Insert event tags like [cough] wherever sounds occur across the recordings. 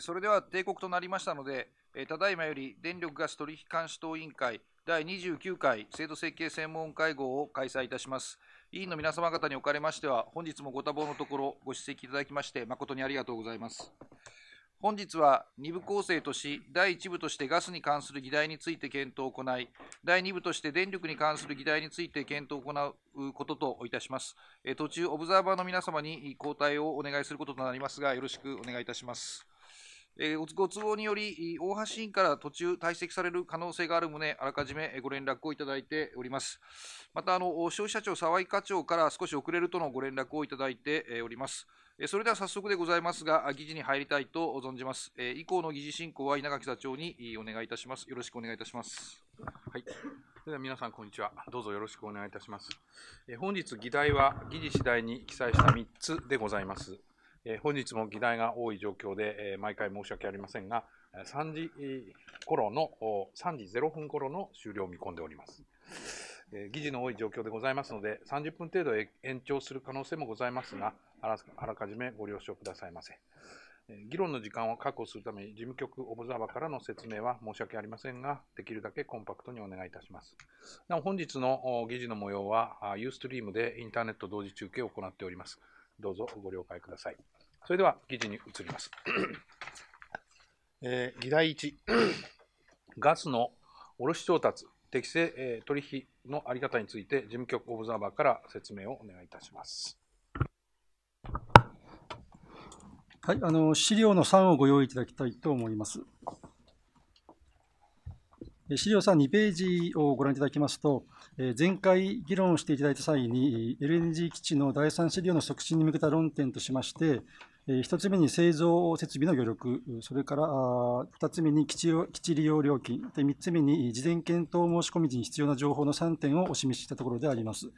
それでは定刻となりましたので、ただいまより電力ガス取引監視等委員会第29回制度設計専門会合を開催いたします。委員の皆様方におかれましては、本日もご多忙のところ、ご出席いただきまして、誠にありがとうございます。本日は2部構成とし、第1部としてガスに関する議題について検討を行い、第2部として電力に関する議題について検討を行うことといたします。途中、オブザーバーの皆様に交代をお願いすることとなりますが、よろしくお願いいたします。えー、ご都合により、大橋委員から途中退席される可能性がある旨、あらかじめご連絡をいただいております。また、あの消費者庁沢井課長から少し遅れるとのご連絡をいただいております。それでは早速でございますが、議事に入りたいと存じます。以降の議事進行は稲垣座長にお願いいたします。よろしくお願いいたします。はい。それでは皆さん、こんにちは。どうぞよろしくお願いいたします。本日、議題は議事次第に記載した3つでございます。本日も議題が多い状況で、毎回申し訳ありませんが、3時頃の、3時0分頃の終了を見込んでおります。議事の多い状況でございますので、30分程度延長する可能性もございますが、あらかじめご了承くださいませ。議論の時間を確保するために、事務局オブザーバーからの説明は申し訳ありませんが、できるだけコンパクトにお願いいたします。なお、本日の議事の模様は、ユーストリームでインターネット同時中継を行っております。どうぞご了解ください。それでは議事に移ります。[clears throat] えー、議題1、[clears throat] ガスの卸調達、適正、えー、取引のあり方について、事務局オブザーバーから説明をお願いいたします。はい、あの資料の3をご用意いただきたいと思います。資料32ページをご覧いただきますと、前回議論していただいた際に、LNG 基地の第三資料の促進に向けた論点としまして、1つ目に製造設備の余力、それから2つ目に基地基地利用料金、で3つ目に事前検討申し込み時に必要な情報の3点をお示ししたところであります。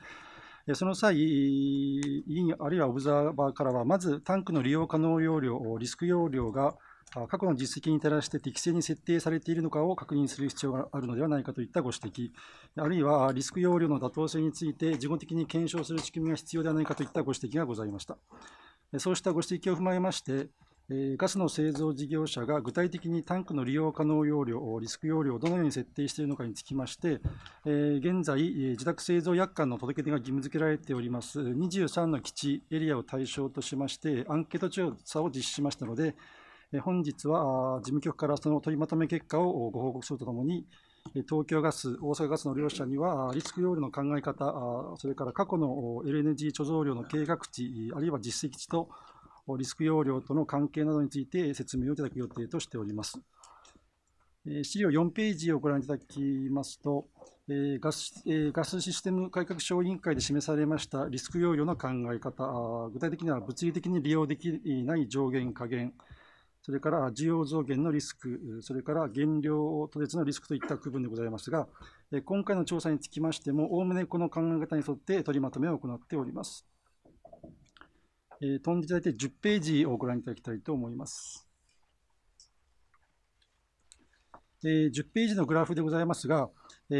その際、委員あるいはオブザーバーからは、まずタンクの利用可能容量、リスク容量が過去の実績に照らして適正に設定されているのかを確認する必要があるのではないかといったご指摘、あるいはリスク要領の妥当性について、事後的に検証する仕組みが必要ではないかといったご指摘がございました。そうしたご指摘を踏まえまして、ガスの製造事業者が具体的にタンクの利用可能容量、リスク容量をどのように設定しているのかにつきまして、現在、自宅製造約款の届け出が義務付けられております23の基地、エリアを対象としまして、アンケート調査を実施しましたので、本日は事務局からその取りまとめ結果をご報告するとともに、東京ガス、大阪ガスの両社には、リスク容量の考え方、それから過去の LNG 貯蔵量の計画値、あるいは実績値と、リスク容量との関係などについて説明をいただく予定としております。資料4ページをご覧いただきますと、ガスガスシステム改革小委員会で示されましたリスク容量の考え方、具体的には物理的に利用できない上限、下限、それから需要増減のリスク、それから減量途絶のリスクといった区分でございますが、今回の調査につきましても、おおむねこの考え方に沿って取りまとめを行っております。飛んでいただいて10ページをご覧いただきたいと思います。10ページのグラフでございますが、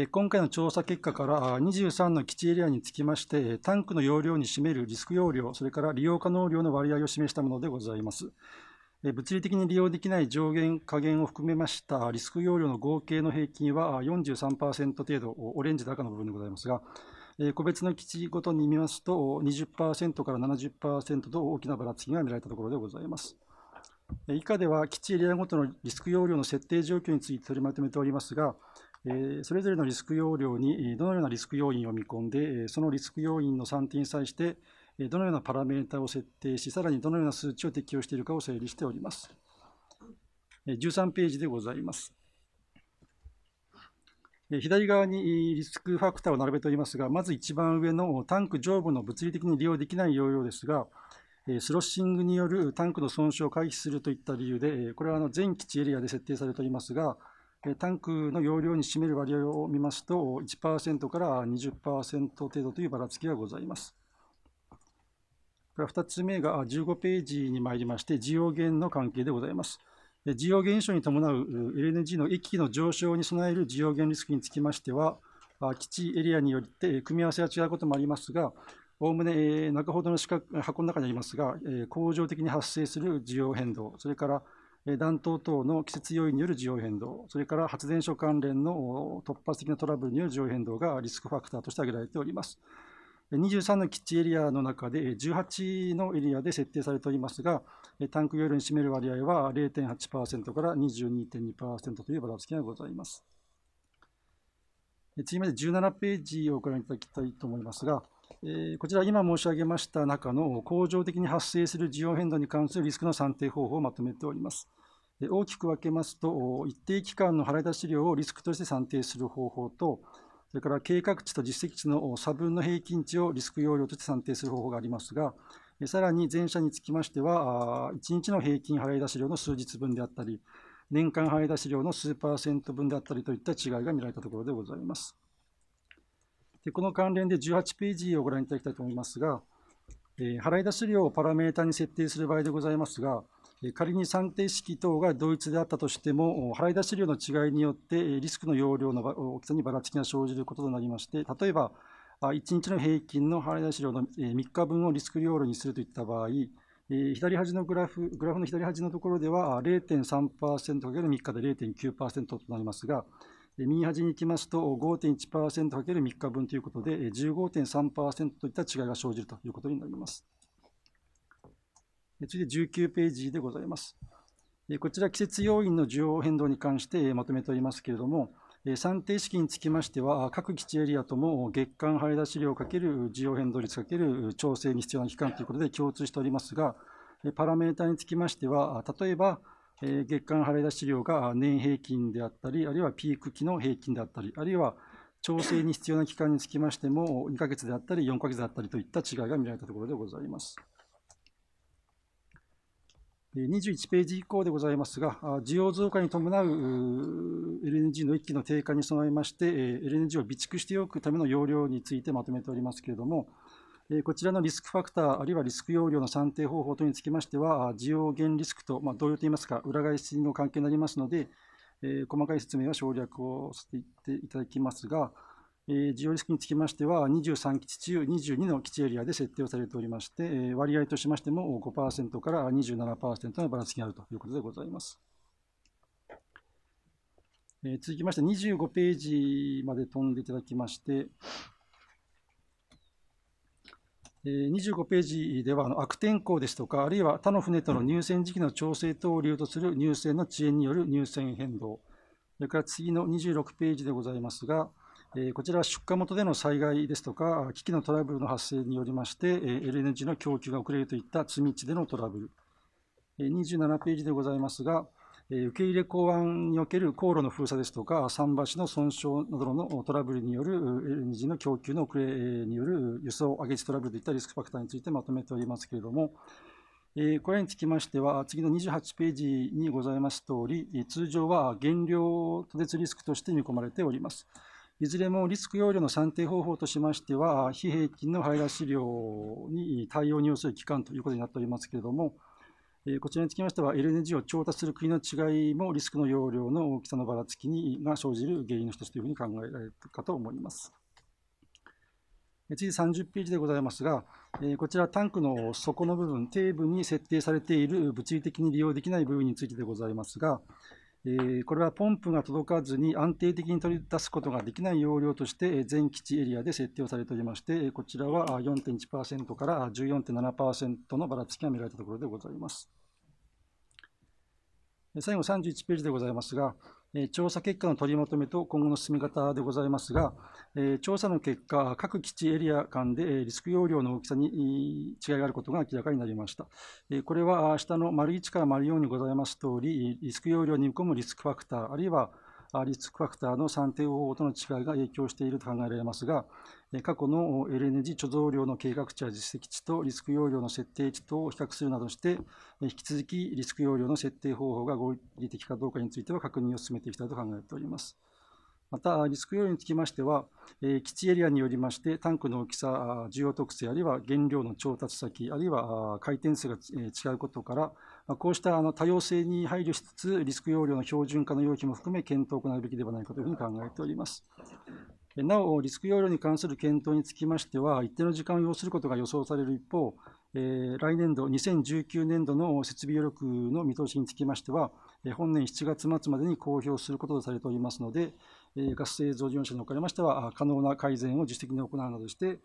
今回の調査結果から23の基地エリアにつきまして、タンクの容量に占めるリスク容量、それから利用可能量の割合を示したものでございます。物理的に利用できない上限、下限を含めましたリスク容量の合計の平均は43%程度、オレンジの赤の部分でございますが、個別の基地ごとに見ますと20%から70%と大きなばらつきが見られたところでございます。以下では基地エリアごとのリスク容量の設定状況について取りまとめておりますが、それぞれのリスク要領にどのようなリスク要因を見込んで、そのリスク要因の算定に際して、どのようなパラメータを設定し、さらにどのような数値を適用しているかを整理しております。13ページでございます。左側にリスクファクターを並べておりますが、まず一番上のタンク上部の物理的に利用できない容量ですが、スロッシングによるタンクの損傷を回避するといった理由で、これは全基地エリアで設定されておりますが、タンクの容量に占める割合を見ますと、1%から20%程度というばらつきがございます。2つ目が15ページに参りまして、需要減の関係でございます。需要減少に伴う LNG の域の上昇に備える需要減リスクにつきましては、基地エリアによって組み合わせが違うこともありますが、おおむね中ほどの四角箱の中にありますが、恒常的に発生する需要変動、それから暖冬等の季節要因による需要変動、それから発電所関連の突発的なトラブルによる需要変動がリスクファクターとして挙げられております。23の基地エリアの中で18のエリアで設定されておりますが、タンク容量に占める割合は0.8%から22.2%というバラつきがございます。次まで17ページをご覧いただきたいと思いますが、こちら今申し上げました中の恒常的に発生する需要変動に関するリスクの算定方法をまとめております。大きく分けますと、一定期間の払い出し量をリスクとして算定する方法と、それから計画値と実績値の差分の平均値をリスク容量として算定する方法がありますが、さらに前者につきましては、1日の平均払い出し量の数日分であったり、年間払い出し量の数パーセント分であったりといった違いが見られたところでございます。でこの関連で18ページをご覧いただきたいと思いますが、え払い出し量をパラメータに設定する場合でございますが、仮に算定式等が同一であったとしても、払い出し量の違いによって、リスクの容量の大きさにばらつきが生じることとなりまして、例えば、1日の平均の払い出し量の3日分をリスク容量にするといった場合、左端のグラフ、グラフの左端のところでは0.3%かける3日で0.9%となりますが、右端に行きますと5.1%かける3日分ということで、15.3%といった違いが生じるということになります。次19ページでございます。こちら、季節要因の需要変動に関してまとめておりますけれども、算定式につきましては、各基地エリアとも月間配出資料かける需要変動率かける調整に必要な期間ということで共通しておりますが、パラメータにつきましては、例えば月間払い出し量が年平均であったり、あるいはピーク期の平均であったり、あるいは調整に必要な期間につきましても、2ヶ月であったり、4ヶ月であったりといった違いが見られたところでございます。21ページ以降でございますが、需要増加に伴う LNG の1気の低下に備えまして、LNG を備蓄しておくための容量についてまとめておりますけれども、こちらのリスクファクター、あるいはリスク容量の算定方法等につきましては、需要減リスクと、ま同様といいますか、裏返しの関係になりますので、細かい説明は省略をさせていただきますが、事業リスクにつきましては、23基地中22の基地エリアで設定をされておりまして、割合としましても5%から27%のばらつきがあるということでございます。続きまして、25ページまで飛んでいただきまして、25ページでは、悪天候ですとか、あるいは他の船との入船時期の調整等を理由とする入船の遅延による入船変動、それから次の26ページでございますが、こちらは出荷元での災害ですとか、機器のトラブルの発生によりまして、LNG の供給が遅れるといった積み地でのトラブル。27ページでございますが、受け入れ港湾における航路の封鎖ですとか、桟橋の損傷などのトラブルによる LNG の供給の遅れによる輸送、上げ地トラブルといったリスクファクターについてまとめておりますけれども、これにつきましては、次の28ページにございますとおり、通常は減量途絶リスクとして見込まれております。いずれもリスク容量の算定方法としましては、非平均の排ガス量に対応に要する期間ということになっておりますけれども、こちらにつきましては、LNG を調達する国の違いもリスクの容量の大きさのばらつきにが生じる原因の一つというふうに考えられるかと思います。次30ページでございますが、こちらタンクの底の部分、底部に設定されている物理的に利用できない部分についてでございますが、えー、これはポンプが届かずに安定的に取り出すことができない容量として全基地エリアで設定をされておりまして、こちらは4.1%から14.7%のばらつきが見られたところでございます。最後31ページでございますが、調査結果の取りまとめと今後の進み方でございますが、調査の結果、各基地エリア間でリスク容量の大きさに違いがあることが明らかになりました。これは下の丸1から丸4にございますとおり、リスク容量に見込むリスクファクター、あるいはリスクファクターの算定方法との違いが影響していると考えられますが、過去の LNG 貯蔵量の計画値や実績値とリスク容量の設定値と比較するなどして、引き続きリスク容量の設定方法が合理的かどうかについては確認を進めていきたいと考えております。また、リスク容量につきましては、基地エリアによりまして、タンクの大きさ、需要特性、あるいは原料の調達先、あるいは回転数が違うことから、こうしたあの多様性に配慮しつつ、リスク要領の標準化の要求も含め、検討を行うべきではないかというふうに考えております。なお、リスク要領に関する検討につきましては、一定の時間を要することが予想される一方、え来年度、2019年度の設備余力の見通しにつきましては、本年7月末までに公表することとされておりますので、ガス製造事業者におかれましては、可能な改善を自主的に行うなどして、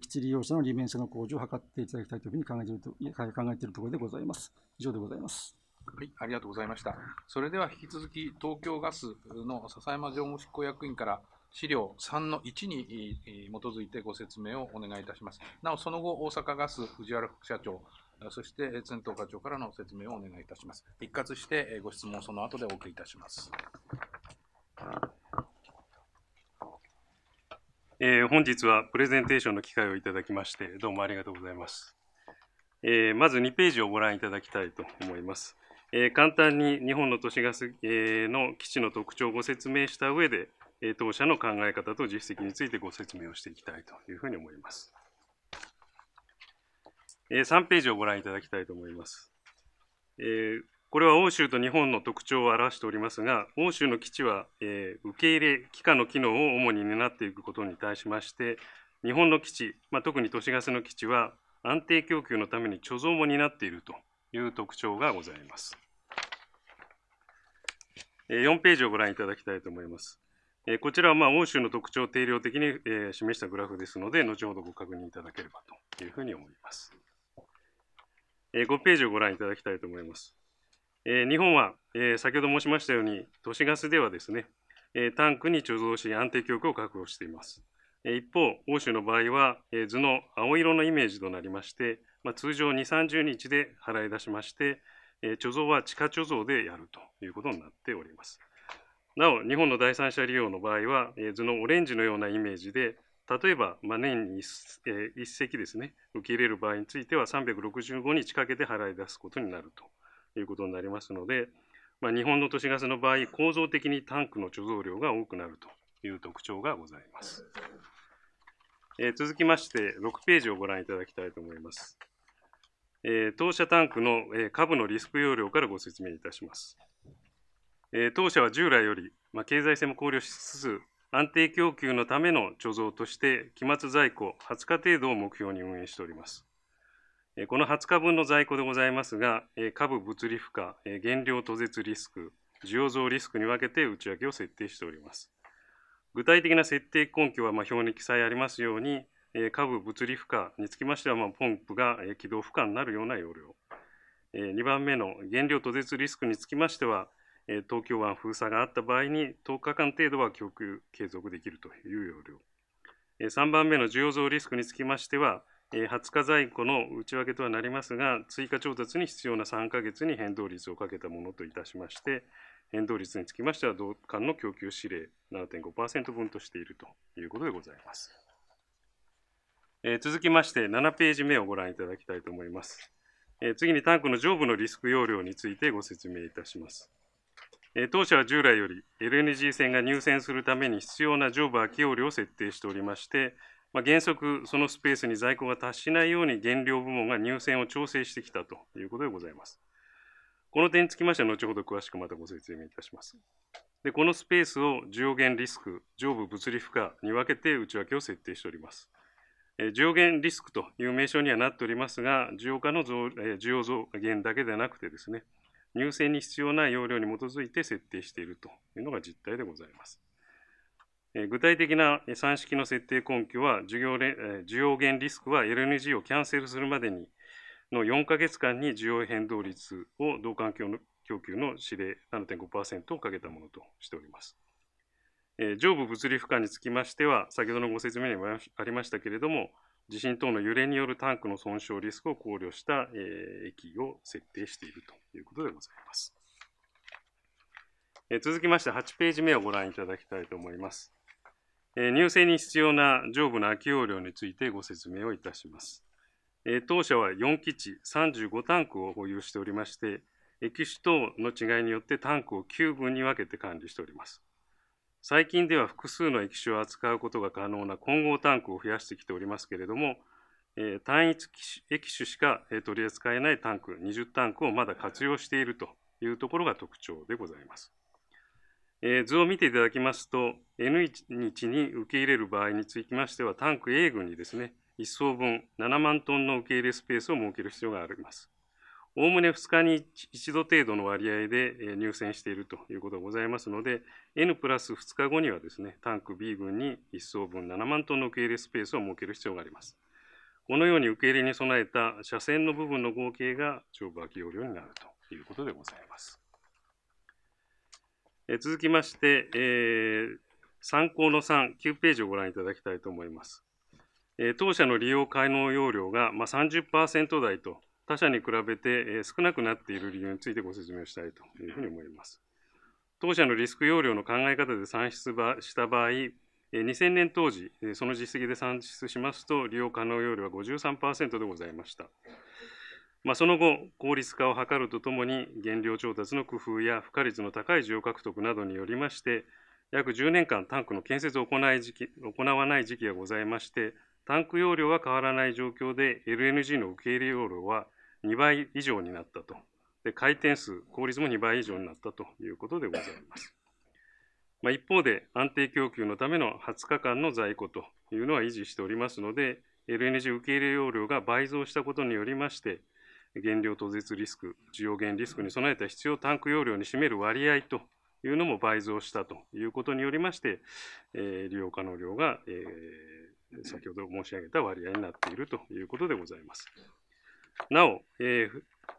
基地利用者の利便性の向上を図っていただきたいというふうに考えていると考えているところでございます。以上でございます。はい、ありがとうございました。それでは引き続き、東京ガスの笹山常務執行役員から、資料3の1に基づいてご説明をお願いいたします。なお、その後、大阪ガス、藤原副社長、そして前頭課長からの説明をお願いいたします。一括してご質問、をその後でお受けいたします。えー、本日はプレゼンテーションの機会をいただきまして、どうもありがとうございます。えー、まず2ページをご覧いただきたいと思います。えー、簡単に日本の都市ガス、えの基地の特徴をご説明した上で、え当社の考え方と実績についてご説明をしていきたいというふうに思います。え3ページをご覧いただきたいと思います。えこれは欧州と日本の特徴を表しておりますが、欧州の基地は、えー、受け入れ、帰化の機能を主に担っていくことに対しまして、日本の基地、まあ、特に都市ガスの基地は、安定供給のために貯蔵も担っているという特徴がございます。4ページをご覧いただきたいと思います。こちらはまあ欧州の特徴を定量的に示したグラフですので、後ほどご確認いただければというふうに思います。5ページをご覧いただきたいと思います。えー、日本は、えー、先ほど申しましたように、都市ガスではですね、えー、タンクに貯蔵し、安定供給を確保しています。一方、欧州の場合は、図の青色のイメージとなりまして、まあ、通常2、30日で払い出しまして、貯蔵は地下貯蔵でやるということになっております。なお、日本の第三者利用の場合は、図のオレンジのようなイメージで、例えば、まあ、年に 1, 1隻ですね、受け入れる場合については365日かけて払い出すことになると。ということになりますので、まあ、日本の都市ガスの場合、構造的にタンクの貯蔵量が多くなるという特徴がございます。えー、続きまして、6ページをご覧いただきたいと思います。えー、当社タンクの、えー、部のリスク容量からご説明いたします。えー、当社は従来より、まあ、経済性も考慮しつつ、安定供給のための貯蔵として、期末在庫20日程度を目標に運営しております。この20日分の在庫でございますが、株物理負荷、原料途絶リスク、需要増リスクに分けて内訳を設定しております。具体的な設定根拠はま表に記載ありますように、株物理負荷につきましては、まポンプが起動負荷になるような容量。2番目の原料途絶リスクにつきましては、東京湾封鎖があった場合に10日間程度は供給継続できるという要領。3番目の需要増リスクにつきましては、20日在庫の内訳とはなりますが、追加調達に必要な3ヶ月に変動率をかけたものといたしまして、変動率につきましては、同館の供給指令7.5%分としているということでございます。続きまして、7ページ目をご覧いただきたいと思います。次にタンクの上部のリスク容量についてご説明いたします。当社は従来より LNG 船が入船するために必要な上部空き容量を設定しておりまして、まあ、原則そのスペースに在庫が達しないように原料部門が入選を調整してきたということでございます。この点につきましては後ほど詳しくまたご説明いたします。でこのスペースを上限リスク、上部物理負荷に分けて内訳を設定しております。上限リスクという名称にはなっておりますが、需要化の増需要増減だけでなくてですね、入選に必要な容量に基づいて設定しているというのが実態でございます。具体的な算式の設定根拠は需要需要減リスクは LNG をキャンセルするまでにの4か月間に需要変動率を同環境の供給の指令7.5%をかけたものとしております。上部物理負荷につきましては、先ほどのご説明にもありましたけれども、地震等の揺れによるタンクの損傷リスクを考慮した駅を設定しているということでございます。続きまして8ページ目をご覧いただきたいと思います。入選に必要な上部の空き容量についてご説明をいたします。当社は4基地35タンクを保有しておりまして、機種等の違いによってタンクを9分に分けて管理しております。最近では複数の液種を扱うことが可能な混合タンクを増やしてきておりますけれども、単一液種しか取り扱えないタンク、20タンクをまだ活用しているというところが特徴でございます。え図を見ていただきますと、N 日に受け入れる場合につきましては、タンク A 群にですね、1層分7万トンの受け入れスペースを設ける必要があります。おおむね2日に1度程度の割合で入選しているということがございますので、N プラス2日後にはですね、タンク B 群に1層分7万トンの受け入れスペースを設ける必要があります。このように受け入れに備えた車線の部分の合計が帳簿空き容量になるということでございます。え続きまして、えー、参考の3、9ページをご覧いただきたいと思います。えー、当社の利用可能容量が、まあ、30%台と、他社に比べて、えー、少なくなっている理由についてご説明したいというふうに思います。当社のリスク容量の考え方で算出した場合、2000年当時、その実績で算出しますと、利用可能容量は53%でございました。まあ、その後、効率化を図るとともに、原料調達の工夫や付加率の高い需要獲得などによりまして、約10年間、タンクの建設を行い時期行わない時期がございまして、タンク容量は変わらない状況で、LNG の受け入れ容量は2倍以上になったと、で回転数、効率も2倍以上になったということでございます。まあ、一方で、安定供給のための20日間の在庫というのは維持しておりますので、LNG 受け入れ容量が倍増したことによりまして、原料途絶リスク、需要減リスクに備えた必要タンク容量に占める割合というのも倍増したということによりまして、えー、利用可能量が、えー、先ほど申し上げた割合になっているということでございます。なお、えー、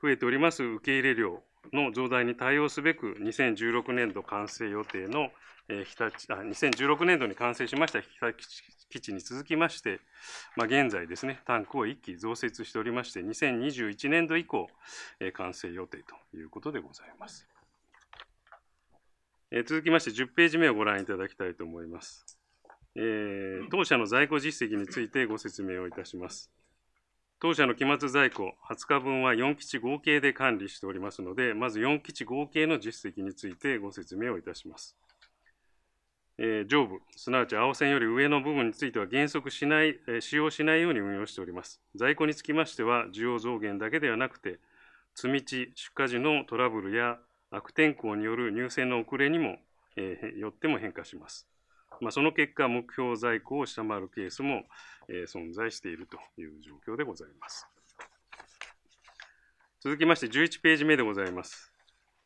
増えております受け入れ量の増大に対応すべく、2016年度完成予定の、えー、日立あ2016年度に完成しました日立基地に続きまして、まあ、現在ですね、タンクを1基増設しておりまして、2021年度以降、えー、完成予定ということでございます。えー、続きまして、10ページ目をご覧いただきたいと思います。えー、当社の在庫実績についてご説明をいたします。当社の期末在庫20日分は4基地合計で管理しておりますので、まず4基地合計の実績についてご説明をいたします。えー、上部、すなわち青線より上の部分については原則しない、えー、使用しないように運用しております。在庫につきましては、需要増減だけではなくて、積み地、出荷時のトラブルや悪天候による入選の遅れにも、えー、よっても変化します。まあ、その結果、目標在庫を下回るケースも、えー、存在しているという状況でございます。続きまして、11ページ目でございます。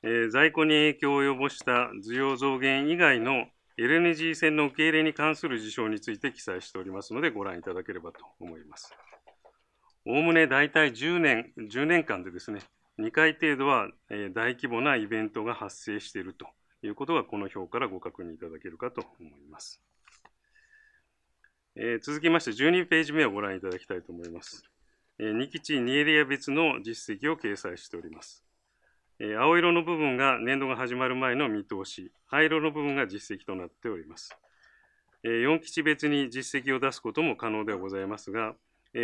えー、在庫に影響を及ぼした需要増減以外の LNG 船の受け入れに関する事象について記載しておりますので、ご覧いただければと思います。おおむね大体10年 ,10 年間でですね、2回程度はえ大規模なイベントが発生しているということがこの表からご確認いただけるかと思います。えー、続きまして12ページ目をご覧いただきたいと思います。えー、2基地2エリア別の実績を掲載しております。えー、青色の部分が年度が始まる前の見通し、灰色の部分が実績となっております。えー、4基地別に実績を出すことも可能ではございますが、え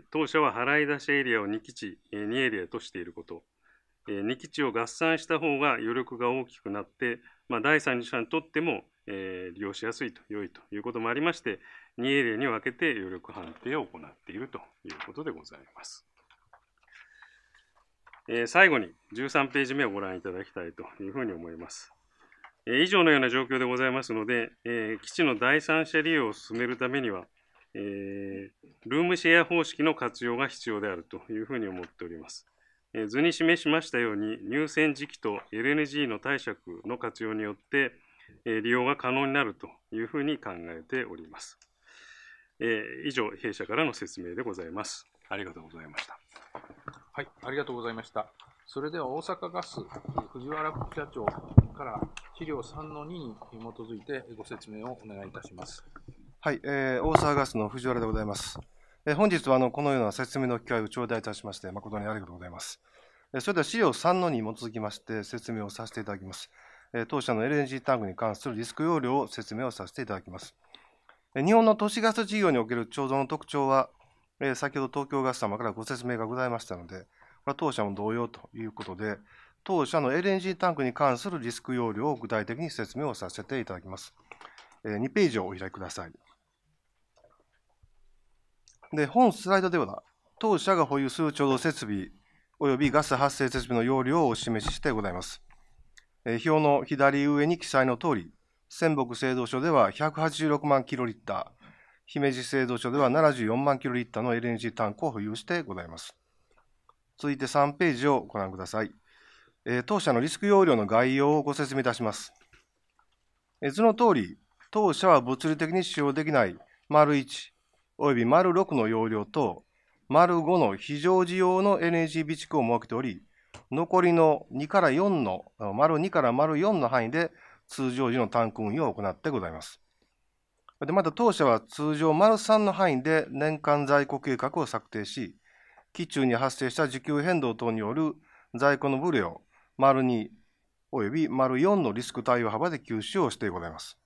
ー、当社は払い出しエリアを2基地、えー、2エリアとしていること、え2基地を合算した方が余力が大きくなって、まあ、第三者にとっても、えー、利用しやすいと良いということもありまして2エリアに分けて余力判定を行っているということでございます。えー、最後に13ページ目をご覧いただきたいというふうに思います。えー、以上のような状況でございますので、えー、基地の第三者利用を進めるためには、えー、ルームシェア方式の活用が必要であるというふうに思っております。図に示しましたように、入選時期と LNG の貸借の活用によって、え利用が可能になるというふうに考えております。え以上、弊社からの説明でございます。ありがとうございました。はい、ありがとうございました。それでは大阪ガス、藤原副社長から資料3の2に基づいてご説明をお願いいたします。はい、えー、大阪ガスの藤原でございます。本日はあのこのような説明の機会を頂戴いたしまして、誠にありがとうございます。それでは資料3の2に基づきまして説明をさせていただきます。当社の LNG タンクに関するリスク要領を説明をさせていただきます。日本の都市ガス事業における貯蔵の特徴は、先ほど東京ガス様からご説明がございましたので、当社も同様ということで、当社の LNG タンクに関するリスク要領を具体的に説明をさせていただきます。2ページをお開きください。で、本スライドでは、当社が保有する貯蔵設備及びガス発生設備の容量をお示ししてございます。表の左上に記載の通り、仙北製造所では186万キロリッター、姫路製造所では74万キロリッターの LNG タンクを保有してございます。続いて3ページをご覧ください。当社のリスク容量の概要をご説明いたします。図の通り、当社は物理的に使用できない、丸1、および丸6の容量と丸5の非常時用の NG 備蓄を設けており、残りの2から4の、丸2から丸4の範囲で通常時のタンク運用を行ってございます。でまた当社は通常丸3の範囲で年間在庫計画を策定し、期中に発生した需給変動等による在庫のブレを丸2および丸4のリスク対応幅で吸収をしてございます。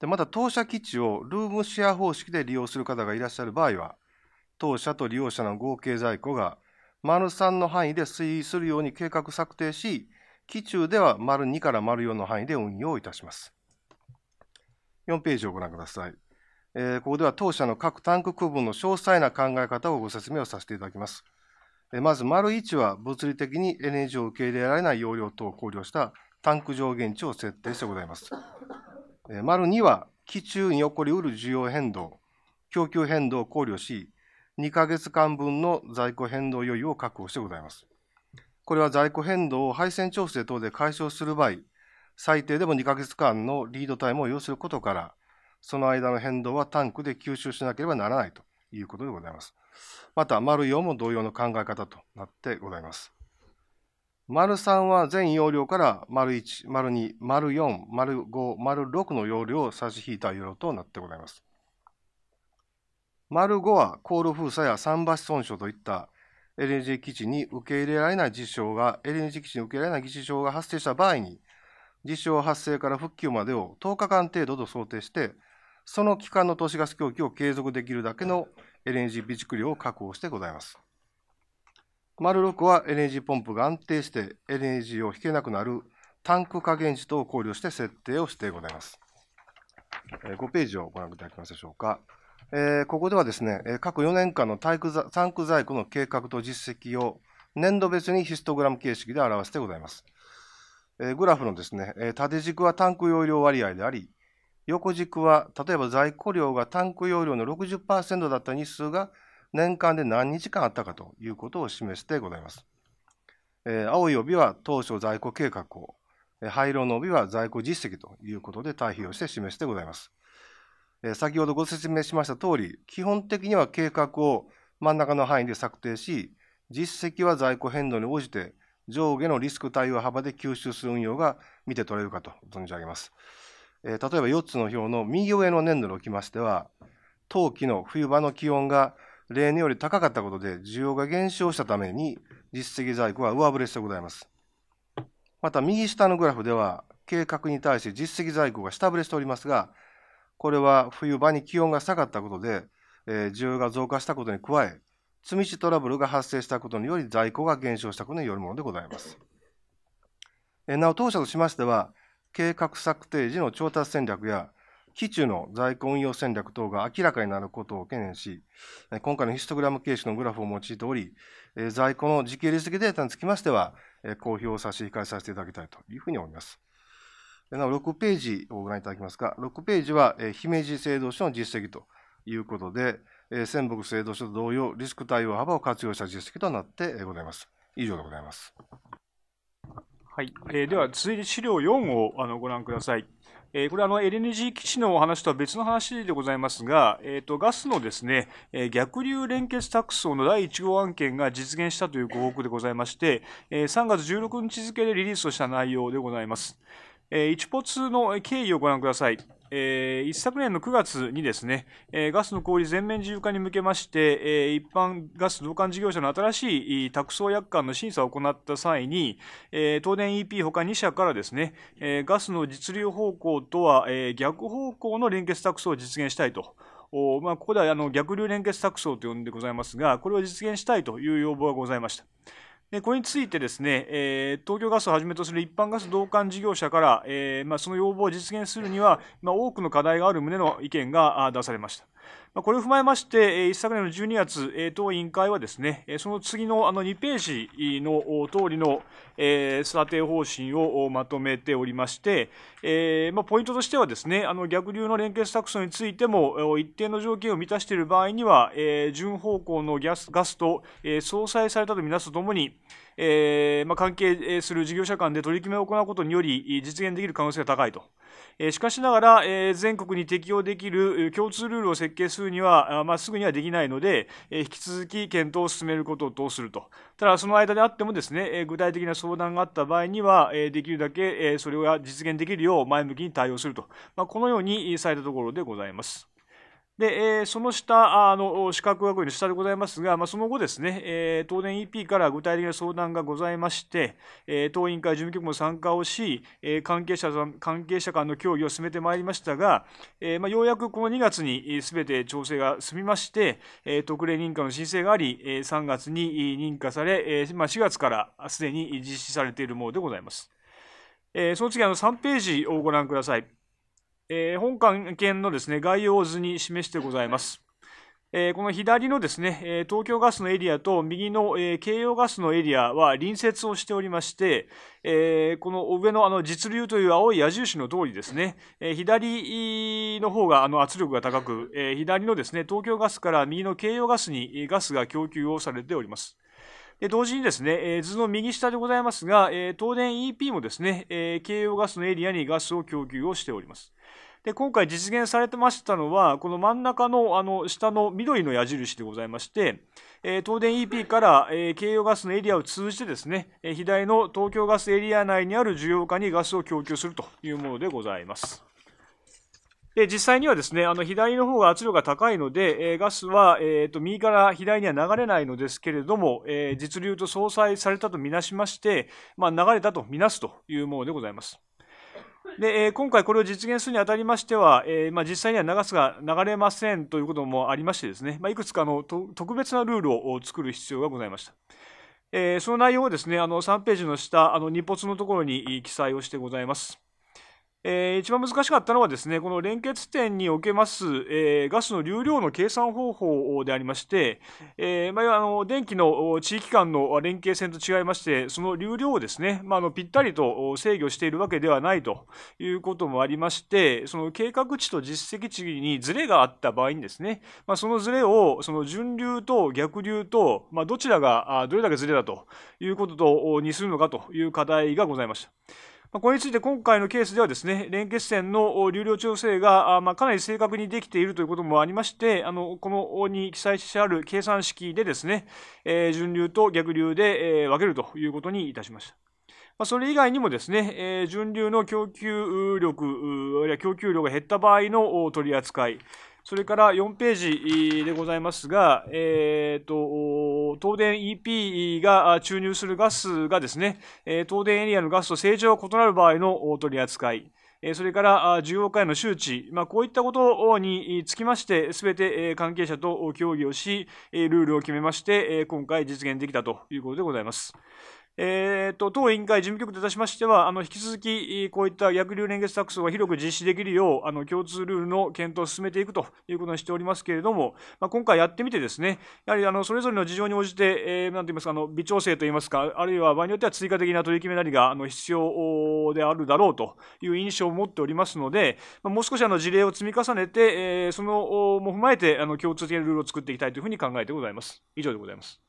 でまた当社基地をルームシェア方式で利用する方がいらっしゃる場合は、当社と利用者の合計在庫が丸3の範囲で推移するように計画策定し、基中では丸2から丸4の範囲で運用いたします。4ページをご覧ください。えー、ここでは当社の各タンク区分の詳細な考え方をご説明をさせていただきます。えー、まず、丸1は物理的に LNG を受け入れられない容量等を考慮したタンク上限値を設定してございます。丸2は、期中に起こりうる需要変動、供給変動を考慮し、2ヶ月間分の在庫変動余裕を確保してございます。これは在庫変動を配線調整等で解消する場合、最低でも2ヶ月間のリードタイムを要することから、その間の変動はタンクで吸収しなければならないということでございます。また、丸4も同様の考え方となってございます。丸三は全容量から丸一、丸二、丸四、丸5、丸六の容量を差し引いた容量となってございます。丸五は航路封鎖や桟橋損傷といった LNG 基地に受け入れられない事象が、LNG 基地に受け入れられない事象が発生した場合に、事象発生から復旧までを10日間程度と想定して、その期間の都市ガス供給を継続できるだけの LNG 備蓄量を確保してございます。丸6はエルギーポンプが安定してエルギーを引けなくなるタンク加減値等を考慮して設定をしてございます。5ページをご覧いただけますでしょうか。えー、ここではですね、各4年間のタンク在庫の計画と実績を年度別にヒストグラム形式で表してございます。えー、グラフのですね、縦軸はタンク容量割合であり、横軸は例えば在庫量がタンク容量の60%だった日数が年間で何日間あったかということを示してございます。えー、青い帯は当初在庫計画を、え灰色の帯は在庫実績ということで対比をして示してございます。えー、先ほどご説明しました通り、基本的には計画を真ん中の範囲で策定し、実績は在庫変動に応じて上下のリスク対応幅で吸収する運用が見て取れるかと存じ上げます。え例えば4つの表の右上の年度におきましては、冬季の冬場の気温が例年より高かったことで需要が減少したために実績在庫は上振れしてございます。また右下のグラフでは計画に対して実績在庫が下振れしておりますが、これは冬場に気温が下がったことで、えー、需要が増加したことに加え、積み地トラブルが発生したことにより在庫が減少したことによるものでございます。えー、なお当社としましては、計画策定時の調達戦略や基中の在庫運用戦略等が明らかになることを懸念し、今回のヒストグラム形式のグラフを用いており、在庫の時系列的データにつきましては、公表を差し控えさせていただきたいというふうに思います。なお、6ページをご覧いただきますが、6ページは、姫路制度所の実績ということで、仙北制度所と同様、リスク対応幅を活用した実績となってございます。以上でございます。はい、えでは、続いて資料4をあのご覧ください。えこれはあの LNG 基地のお話とは別の話でございますが、えー、とガスのですね、え逆流連結タ送クの第1号案件が実現したというご報告でございまして、え3月16日付でリリースをした内容でございます。えー、一発の経緯をご覧ください。えー、一昨年の9月にですね、えー、ガスの小売全面自由化に向けまして、えー、一般ガス導管事業者の新しい託送約款の審査を行った際に、えー、東電 EP ほか2社からですね、えー、ガスの実流方向とは、えー、逆方向の連結託送を実現したいと。おまあ、ここではあの逆流連結託送と呼んでございますが、これを実現したいという要望がございました。これについてですね、え東京ガスをはじめとする一般ガス同管事業者から、えまその要望を実現するには、ま多くの課題がある旨の意見が出されました。これを踏まえまして、一昨年の12月、党委員会はですね、その次の2ページの通りの査定方針をまとめておりまして、ポイントとしてはですね、逆流の連結作素についても、一定の条件を満たしている場合には、順方向のガスガスと相殺されたとみなすとともに、えー、まあ、関係する事業者間で取り決めを行うことにより実現できる可能性が高いと。しかしながら、全国に適用できる共通ルールを設計するには、まあ、すぐにはできないので、引き続き検討を進めることとすると。ただ、その間であってもですね、具体的な相談があった場合には、できるだけ、それが実現できるよう前向きに対応すると。まあ、このようにされたところでございます。で、えー、その下、あの、資格学位の下でございますが、まあ、その後ですね、えー、東電 EP から具体的な相談がございまして、えー、党委員会事務局も参加をし、えー、関係者、関係者間の協議を進めてまいりましたが、えー、まあ、ようやくこの2月にすべて調整が済みまして、えー、特例認可の申請があり、えー、3月に認可され、えー、まあ、4月からすでに実施されているものでございます。えー、その次、あの、3ページをご覧ください。えー、本館係のですね概要を図に示してございます。えー、この左のですね、東京ガスのエリアと右の、え京葉ガスのエリアは隣接をしておりまして、えこの上のあの実流という青い矢印の通りですね、え左の方があの圧力が高く、え左のですね東京ガスから右の京葉ガスにガスが供給をされております。で同時にですね、えー、図の右下でございますが、えー、東電 EP もですね、えー、軽揚ガスのエリアにガスを供給をしております。で今回実現されてましたのは、この真ん中のあの下の緑の矢印でございまして、え東電 EP から、え軽揚ガスのエリアを通じてですね、え左の東京ガスエリア内にある需要家にガスを供給するというものでございます。で、実際にはですね、あの、左の方が圧力が高いので、えー、ガスは、えっ、ー、と、右から左には流れないのですけれども、えー、実流と相殺されたとみなしまして、まあ、流れたとみなすというものでございます。で、えー、今回これを実現するにあたりましては、えー、まあ、実際には流すが流れませんということもありましてですね、まあ、いくつかの特別なルールを作る必要がございました。えー、その内容をですね、あの3ページの下、あの2ポツのところに記載をしてございます。えー、一番難しかったのはですね、この連結点におけます、えー、ガスの流量の計算方法でありまして、えー、まあ、あの電気の地域間の連携線と違いまして、その流量をですね、まあ、のぴったりと制御しているわけではないということもありまして、その計画値と実績値にずれがあった場合にですね、まあ、そのずれをその順流と逆流と、まどちらがどれだけずれだということにするのかという課題がございました。これについて今回のケースではですね、連結線の流量調整が、まかなり正確にできているということもありまして、あの、このに記載してある計算式でですね、え順流と逆流で、え分けるということにいたしました。まそれ以外にもですね、え順流の供給力、あるいは供給量が減った場合の取り扱い、それから4ページでございますが、えーと、東電 EP が注入するガスがですね、東電エリアのガスと正常が異なる場合の取り扱い、それから需要回の周知、まあ、こういったことにつきまして、すべて関係者と協議をし、ルールを決めまして、今回実現できたということでございます。えーと、当委員会事務局といたしましては、あの引き続きこういった逆流連結タックス広く実施できるようあの共通ルールの検討を進めていくということにしておりますけれども、まあ、今回やってみて、ですねやはりあのそれぞれの事情に応じて、えー、なんといいますかあの、微調整といいますか、あるいは場合によっては追加的な取り決めなりがあの必要であるだろうという印象を持っておりますので、まあ、もう少しあの事例を積み重ねて、えー、そのも踏まえてあの共通的なルールを作っていきたいというふうに考えてございます。以上でございます。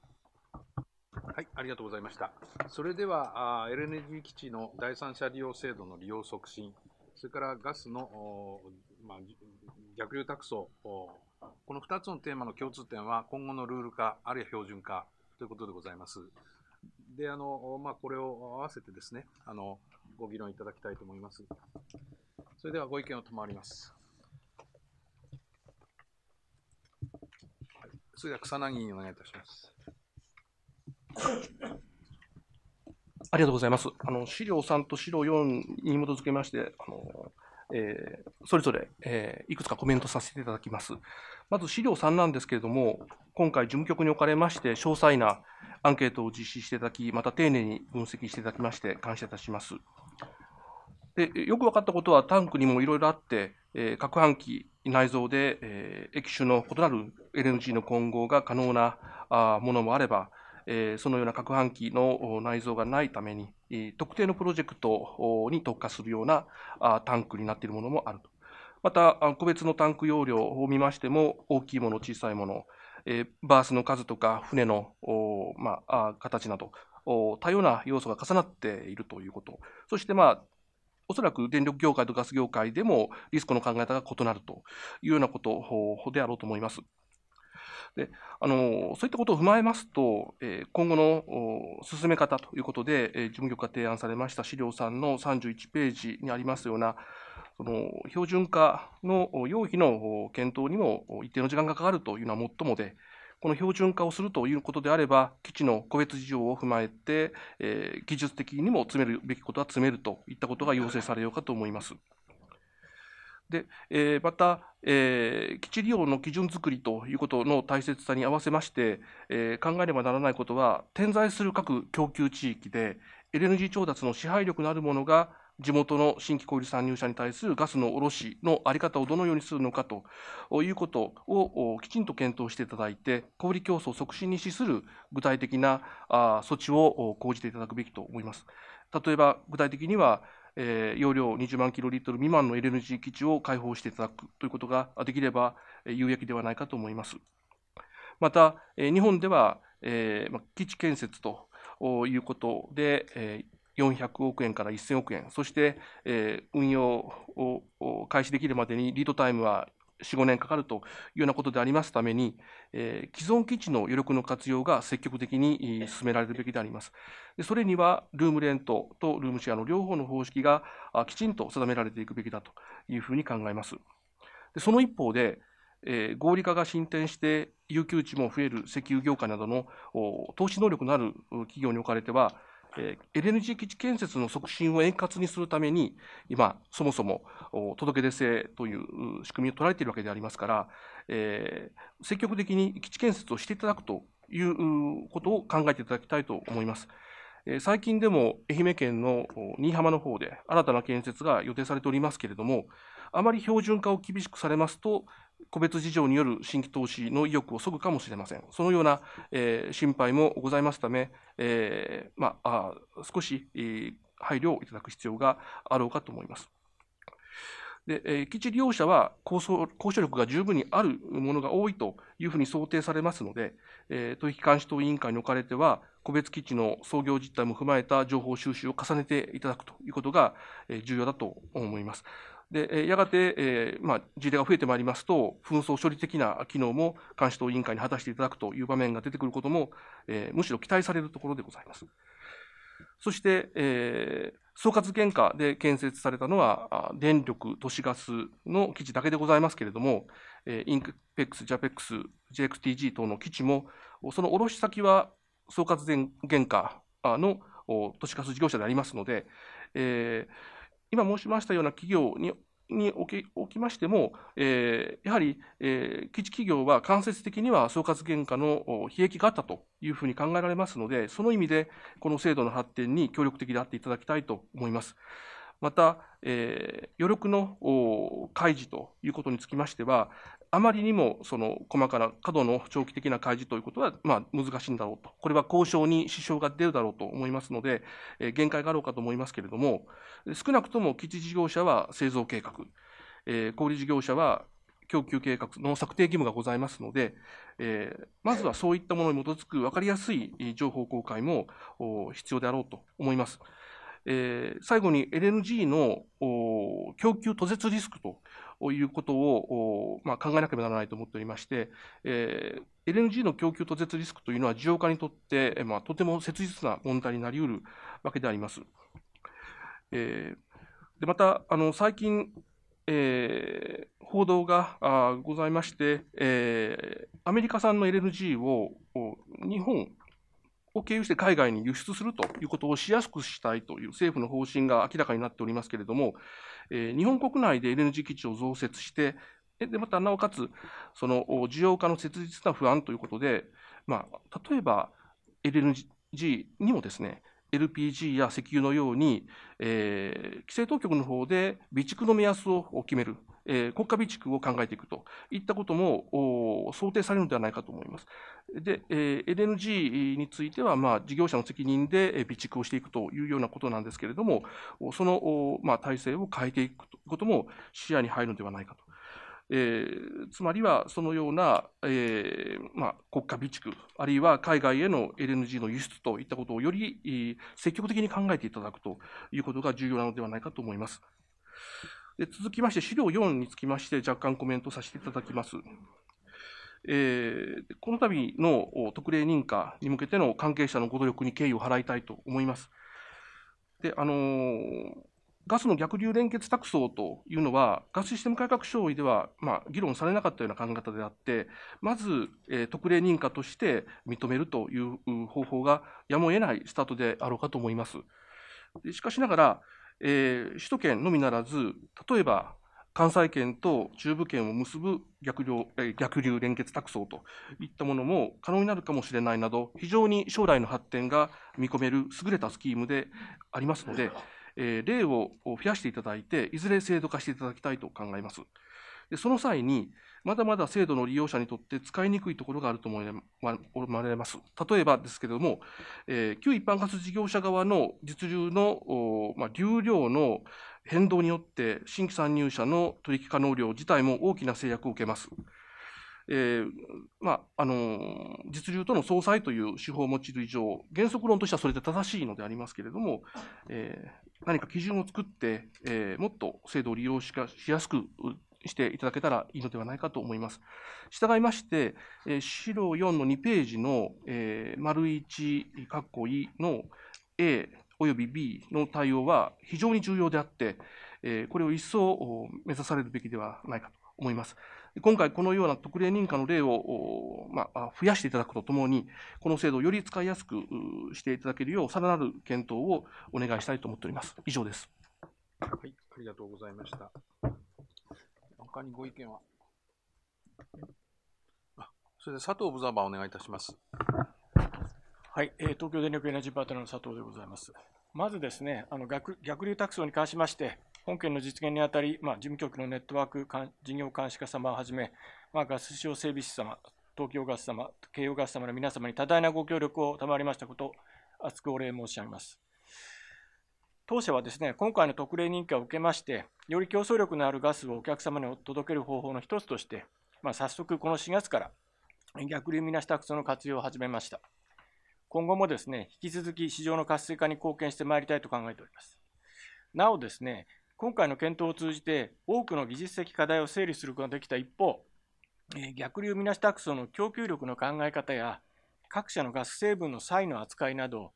はい、ありがとうございました。それでは、LNG 基地の第三者利用制度の利用促進、それからガスの、まあ、逆流託送、この2つのテーマの共通点は、今後のルール化、あるいは標準化ということでございます。で、あのまあ、これを合わせてですねあの、ご議論いただきたいと思います。それではご意見を賜ります。それでは草薙議員お願いいたします。ありがとうございます。あの資料3と資料4に基づきまして、あのえー、それぞれ、えー、いくつかコメントさせていただきます。まず資料3なんですけれども、今回、事務局におかれまして、詳細なアンケートを実施していただき、また丁寧に分析していただきまして、感謝いたします。でよく分かったことは、タンクにもいろいろあって、えー、攪拌機内蔵で、え液種の異なる LNG の混合が可能なあものもあれば、そのような核反機の内蔵がないために、特定のプロジェクトに特化するようなタンクになっているものもあると。また、個別のタンク容量を見ましても、大きいもの、小さいもの、バースの数とか、船の、まあ、形など、多様な要素が重なっているということ、そして、まあ、おそらく電力業界とガス業界でもリスクの考え方が異なるというようなことであろうと思います。であのそういったことを踏まえますと、えー、今後の進め方ということで、えー、事務局が提案されました資料3の31ページにありますような、その標準化の要否の検討にも一定の時間がかかるというのはもっともで、この標準化をするということであれば、基地の個別事情を踏まえて、えー、技術的にも詰めるべきことは詰めるといったことが要請されようかと思います。で、えー、また、えー、基地利用の基準作りということの大切さに合わせまして、えー、考えねばならないことは、点在する各供給地域で、LNG 調達の支配力のあるものが、地元の新規小売参入者に対するガスの卸の在り方をどのようにするのかということをきちんと検討していただいて、小売競争促進に資する具体的な措置を講じていただくべきと思います。例えば具体的には、えー、容量20万キロリットル未満の LNG 基地を開放していただくということができればえ有益ではないかと思います。また、えー、日本では、えーま、基地建設ということで、えー、400億円から1000億円、そして、えー、運用を開始できるまでにリードタイムは4、5年かかるというようなことでありますために、えー、既存基地の余力の活用が積極的に進められるべきであります。でそれには、ルームレントとルームシェアの両方の方式があきちんと定められていくべきだというふうに考えます。でその一方で、えー、合理化が進展して、有給地も増える石油業界などの投資能力のある企業におかれては、え LNG 基地建設の促進を円滑にするために、今、そもそも届け出制という仕組みを取られているわけでありますから、えー、積極的に基地建設をしていただくということを考えていただきたいと思います。え最近でも愛媛県の新居浜の方で新たな建設が予定されておりますけれども、あまり標準化を厳しくされますと、個別事情による新規投資の意欲をそぐかもしれません。そのような、えー、心配もございますため、えー、まあ、少し、えー、配慮をいただく必要があろうかと思います。で、えー、基地利用者は交渉交渉力が十分にあるものが多いというふうに想定されますので、えー、取引監視等委員会におかれては、個別基地の操業実態も踏まえた情報収集を重ねていただくということがえ重要だと思います。でやがて、えーまあ、事例が増えてまいりますと、紛争処理的な機能も監視等委員会に果たしていただくという場面が出てくることも、えー、むしろ期待されるところでございます。そして、えー、総括原価で建設されたのは、電力、都市ガスの基地だけでございますけれども、インペックス、ジャペックス、JXTG 等の基地も、その卸先は総括原価の都市ガス事業者でありますので、えー今申しましたような企業ににおきおきましても、えー、やはり、えー、基地企業は間接的には総括原価の非益があったというふうに考えられますので、その意味で、この制度の発展に協力的であっていただきたいと思います。また、えー、余力の開示ということにつきましては、あまりにもその細かな過度の長期的な開示ということは、まあ、難しいんだろうと、これは交渉に支障が出るだろうと思いますので、えー、限界があろうかと思いますけれども、少なくとも基地事業者は製造計画、えー、小売事業者は供給計画の策定義務がございますので、えー、まずはそういったものに基づく分かりやすい情報公開も必要であろうと思います。えー、最後に LNG の供給途絶リスクということを、まあ、考えなければならないと思っておりまして、えー、LNG の供給途絶リスクというのは、需要家にとって、まあ、とても切実な問題になりうるわけであります。えー、でまたあの最近えー、報道があございまして、えー、アメリカ産の LNG を日本を経由して海外に輸出するということをしやすくしたいという政府の方針が明らかになっておりますけれども、えー、日本国内で LNG 基地を増設して、でまたなおかつ、その需要化の切実な不安ということで、まあ、例えば LNG にもですね、LPG や石油のように、えー、規制当局の方で備蓄の目安を決める、えー、国家備蓄を考えていくといったことも想定されるのではないかと思います。で、えー、LNG については、まあ、事業者の責任で備蓄をしていくというようなことなんですけれども、その、まあ、体制を変えていくことも視野に入るのではないかと。えー、つまりはそのような、えーまあ、国家備蓄、あるいは海外への LNG の輸出といったことをより、えー、積極的に考えていただくということが重要なのではないかと思います。で続きまして、資料4につきまして、若干コメントさせていただきます。えー、この度の特例認可に向けての関係者のご努力に敬意を払いたいと思います。であのーガスの逆流連結託送というのは、ガスシステム改革省では、ま議論されなかったような考え方であって、まず、え特例認可として認めるという方法がやむを得ないスタートであろうかと思います。しかしながら、えー、首都圏のみならず、例えば関西圏と中部圏を結ぶ逆流,、え逆流連結託送といったものも可能になるかもしれないなど、非常に将来の発展が見込める優れたスキームでありますので、え例を増やしていただいて、いずれ制度化していただきたいと考えます。でその際に、まだまだ制度の利用者にとって使いにくいところがあると思われます。例えばですけれども、えー、旧一般活事業者側の実流の、まあ、流量の変動によって、新規参入者の取引可能量自体も大きな制約を受けます。えーまああのー、実流との相殺という手法を用いる以上、原則論としてはそれで正しいのでありますけれども、えー何か基準を作って、えー、もっと制度を利用しやすくしていただけたらいいのではないかと思います。従いまして、えー、資料4の2ページの、えー、丸1括弧いの A および B の対応は非常に重要であって、えー、これを一層目指されるべきではないかと思います。今回このような特例認可の例を、まあ、増やしていただくとともに、この制度をより使いやすくしていただけるよう、さらなる検討をお願いしたいと思っております。以上です。はい、ありがとうございました。他にご意見はそれで佐藤ブザーバーお願いいたします。はい、えー、東京電力エナジーパートナーの佐藤でございます。まずですね、あの逆逆流タクソに関しまして、本件の実現にあたり、まあ、事務局のネットワーク事業監視課様をはじめ、まあ、ガス使用整備士様、東京ガス様、京葉ガス様の皆様に多大なご協力を賜りましたこと、厚くお礼申し上げます。当社はですね、今回の特例認可を受けまして、より競争力のあるガスをお客様に届ける方法の一つとして、まあ、早速この4月から逆流みなしタクの活用を始めました。今後もですね、引き続き市場の活性化に貢献してまいりたいと考えております。なおですね、今回の検討を通じて多くの技術的課題を整理することができた一方、逆流みなしタクソの供給力の考え方や各社のガス成分の際の扱いなど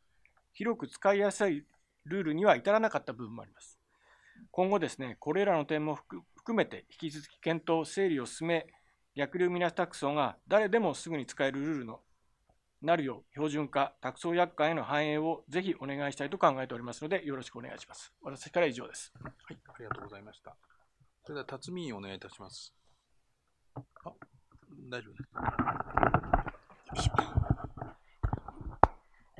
広く使いやすいルールには至らなかった部分もあります。今後ですね、これらの点も含めて引き続き検討、整理を進め、逆流ミナスタクソンが誰でもすぐに使えるルールのなるよう標準化、託送薬価への反映をぜひお願いしたいと考えておりますので、よろしくお願いします。私から以上です。はい、ありがとうございました。それでは、辰巳委員お願いいたします。あ、大丈夫です。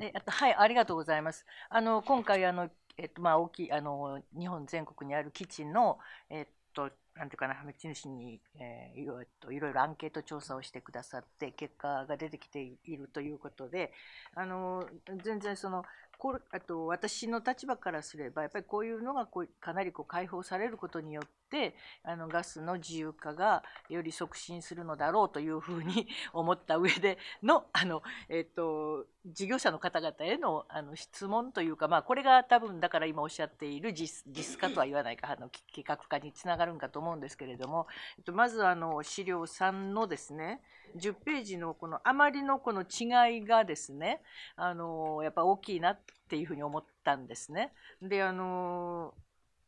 えあとはい、ありがとうございます。あの今回あのえっとまあ、大きいあの日本全国にある基地の、えっと、なんていうかな、持ち主に、えー、いろいろいろアンケート調査をしてくださって、結果が出てきているということで、あの全然その、こあと私の立場からすれば、やっぱりこういうのがこうかなりこう解放されることによって、ってあのガスの自由化がより促進するのだろうというふうに [laughs] 思った上でのあの、えっと、事業者の方々へのあの質問というか、まあ、これが多分だから今おっしゃっている実実化とは言わないかあの計画化につながるんかと思うんですけれども、えっと、まずあの資料3のですね10ページのこのあまりのこの違いがですねあのやっぱ大きいなっていうふうに思ったんですね。であの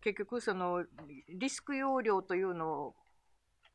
結局そのリスク容量というの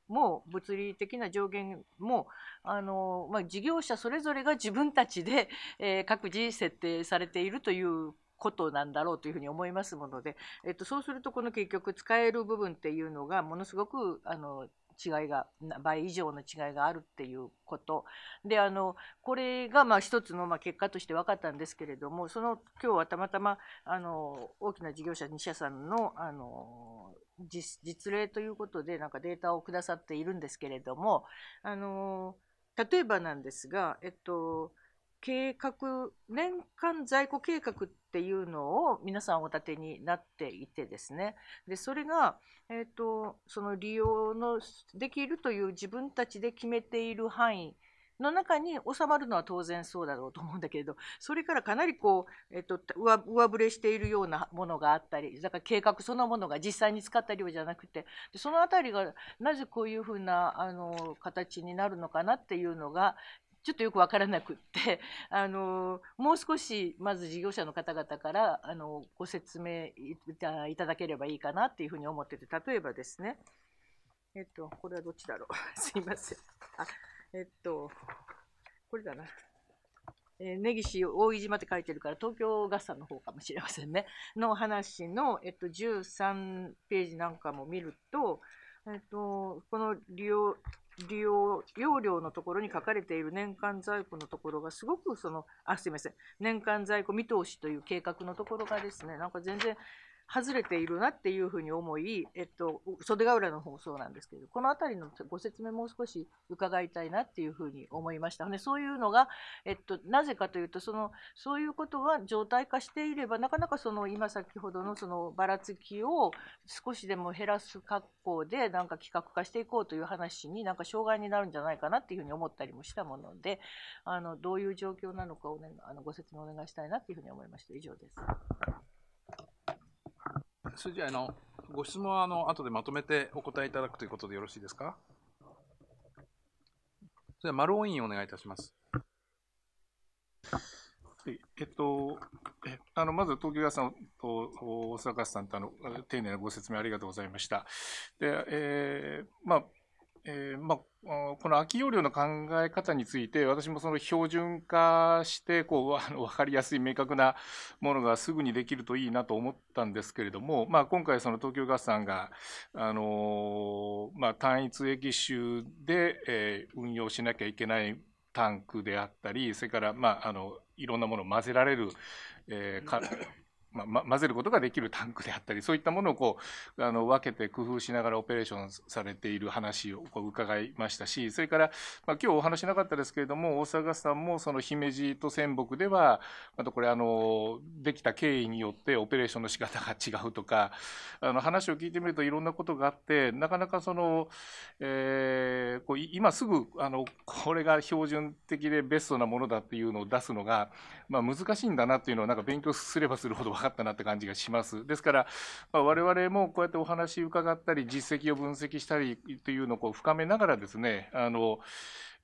も物理的な上限もあの、まあ、事業者それぞれが自分たちで、[laughs] えー、各自設定されているということなんだろうというふうに思いますもので、えっと、そうするとこの結局使える部分っていうのがものすごくあの違いが倍以上の違いがあるっていうことであのこれがまあ一つのまあ結果として分かったんですけれどもその今日はたまたまあの大きな事業者2社さんのあの実実例ということでなんかデータをくださっているんですけれどもあの例えばなんですが、えっと、計画年間在庫計画っっていうのを皆さんお立てになっていてですねでそれが、えーと、その利用のできるという自分たちで決めている範囲の中に収まるのは当然そうだろうと思うんだけれどそれからかなりこう、えっと、上上振れしているようなものがあったりだから計画そのものが実際に使った量じゃなくてその辺りがなぜこういうふうなあの形になるのかなっていうのがちょっとよく分からなくって [laughs] あのもう少しまず事業者の方々からあのご説明いただければいいかなっていうふうに思ってて例えばですねえっとこれはどっちだろう [laughs] すいませんあえっとこれだなえー、根岸大飯島って書いてるから東京合算の方かもしれませんねの話の、えっと、13ページなんかも見ると、えっと、この利用利用容量のところに書かれている年間在庫のところがすごくそのあすいません年間在庫見通しという計画のところがですねなんか全然外れているなっていうふうに思い、えっと、袖ヶ浦の方もそうなんですけどこの辺りのご説明もう少し伺いたいなっていうふうに思いましたねそういうのが、えっと、なぜかというとそのそういうことは常態化していればなかなかその今先ほどのそのばらつきを少しでも減らす格好でなんか企画化していこうという話になんか障害になるんじゃないかなっていうふうに思ったりもしたものであのどういう状況なのかを、ね、あのご説明お願いしたいなっていうふうに思いました。以上です。それじゃあ、の、ご質問は、あの、後でまとめてお答えいただくということでよろしいですかそれでは、丸インお願いいたします。えっと、えあのまず東京屋さんと大阪市さんとあの丁寧なご説明ありがとうございました。でえーまあ、えーまあ、この空き容量の考え方について、私もその標準化してこう [laughs] あの分かりやすい明確なものがすぐにできるといいなと思ったんですけれども、まあ、今回、その東京ガスさんが、あのまあ、単一駅集で、えー、運用しなきゃいけないタンクであったり、それから、まあ、あのいろんなものを混ぜられる、えー、ま混ぜることができるタンクであったりそういったものをこうあの分けて工夫しながらオペレーションされている話をこう伺いましたしそれから、まあ、今日お話しなかったですけれども大阪さんもその姫路と仙北ではまたこれあのできた経緯によってオペレーションの仕方が違うとかあの話を聞いてみるといろんなことがあってなかなかその、えー、こう今すぐあのこれが標準的でベストなものだっていうのを出すのが、まあ、難しいんだなっていうのはなんか勉強すればするほど分かかったなって感じがします。ですから、まあ、我々もこうやってお話伺ったり、実績を分析したりというのをこう深めながらですね、あの、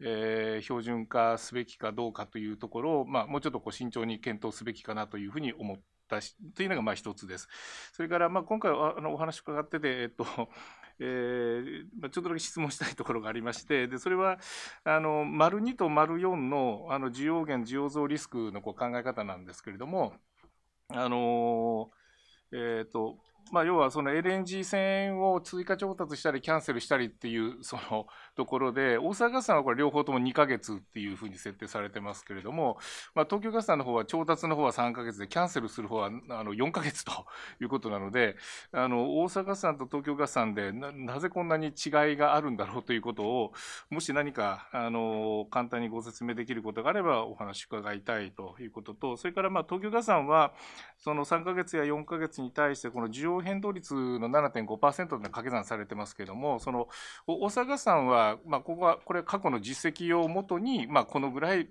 えー、標準化すべきかどうかというところを、まあ、もうちょっとこう慎重に検討すべきかなというふうに思ったしというのがまあ一つです。それから、まあ、今回あのお話伺ってて、えっと、えー、ちょっとだけ質問したいところがありましてでそれはあの丸2と丸4のあの需要減需要増リスクのこう考え方なんですけれどもあのー、えっ、ー、と、まあ、要はその LNG 船を追加調達したりキャンセルしたりっていうそのところで大阪ガスさんはこれ両方とも2か月っていうふうに設定されてますけれども、まあ、東京ガスさんの方は調達の方は3か月でキャンセルする方はあの4か月ということなのであの大阪ガスさんと東京ガスさんでなぜこんなに違いがあるんだろうということをもし何かあの簡単にご説明できることがあればお話伺いたいということとそれからまあ東京ガスさんはその3か月や4か月に対してこの需要上変動率の7.5%というのは掛け算されてますけれども、その大阪さは、まあ、ここはこれ、過去の実績をもとに、まあ、このぐらい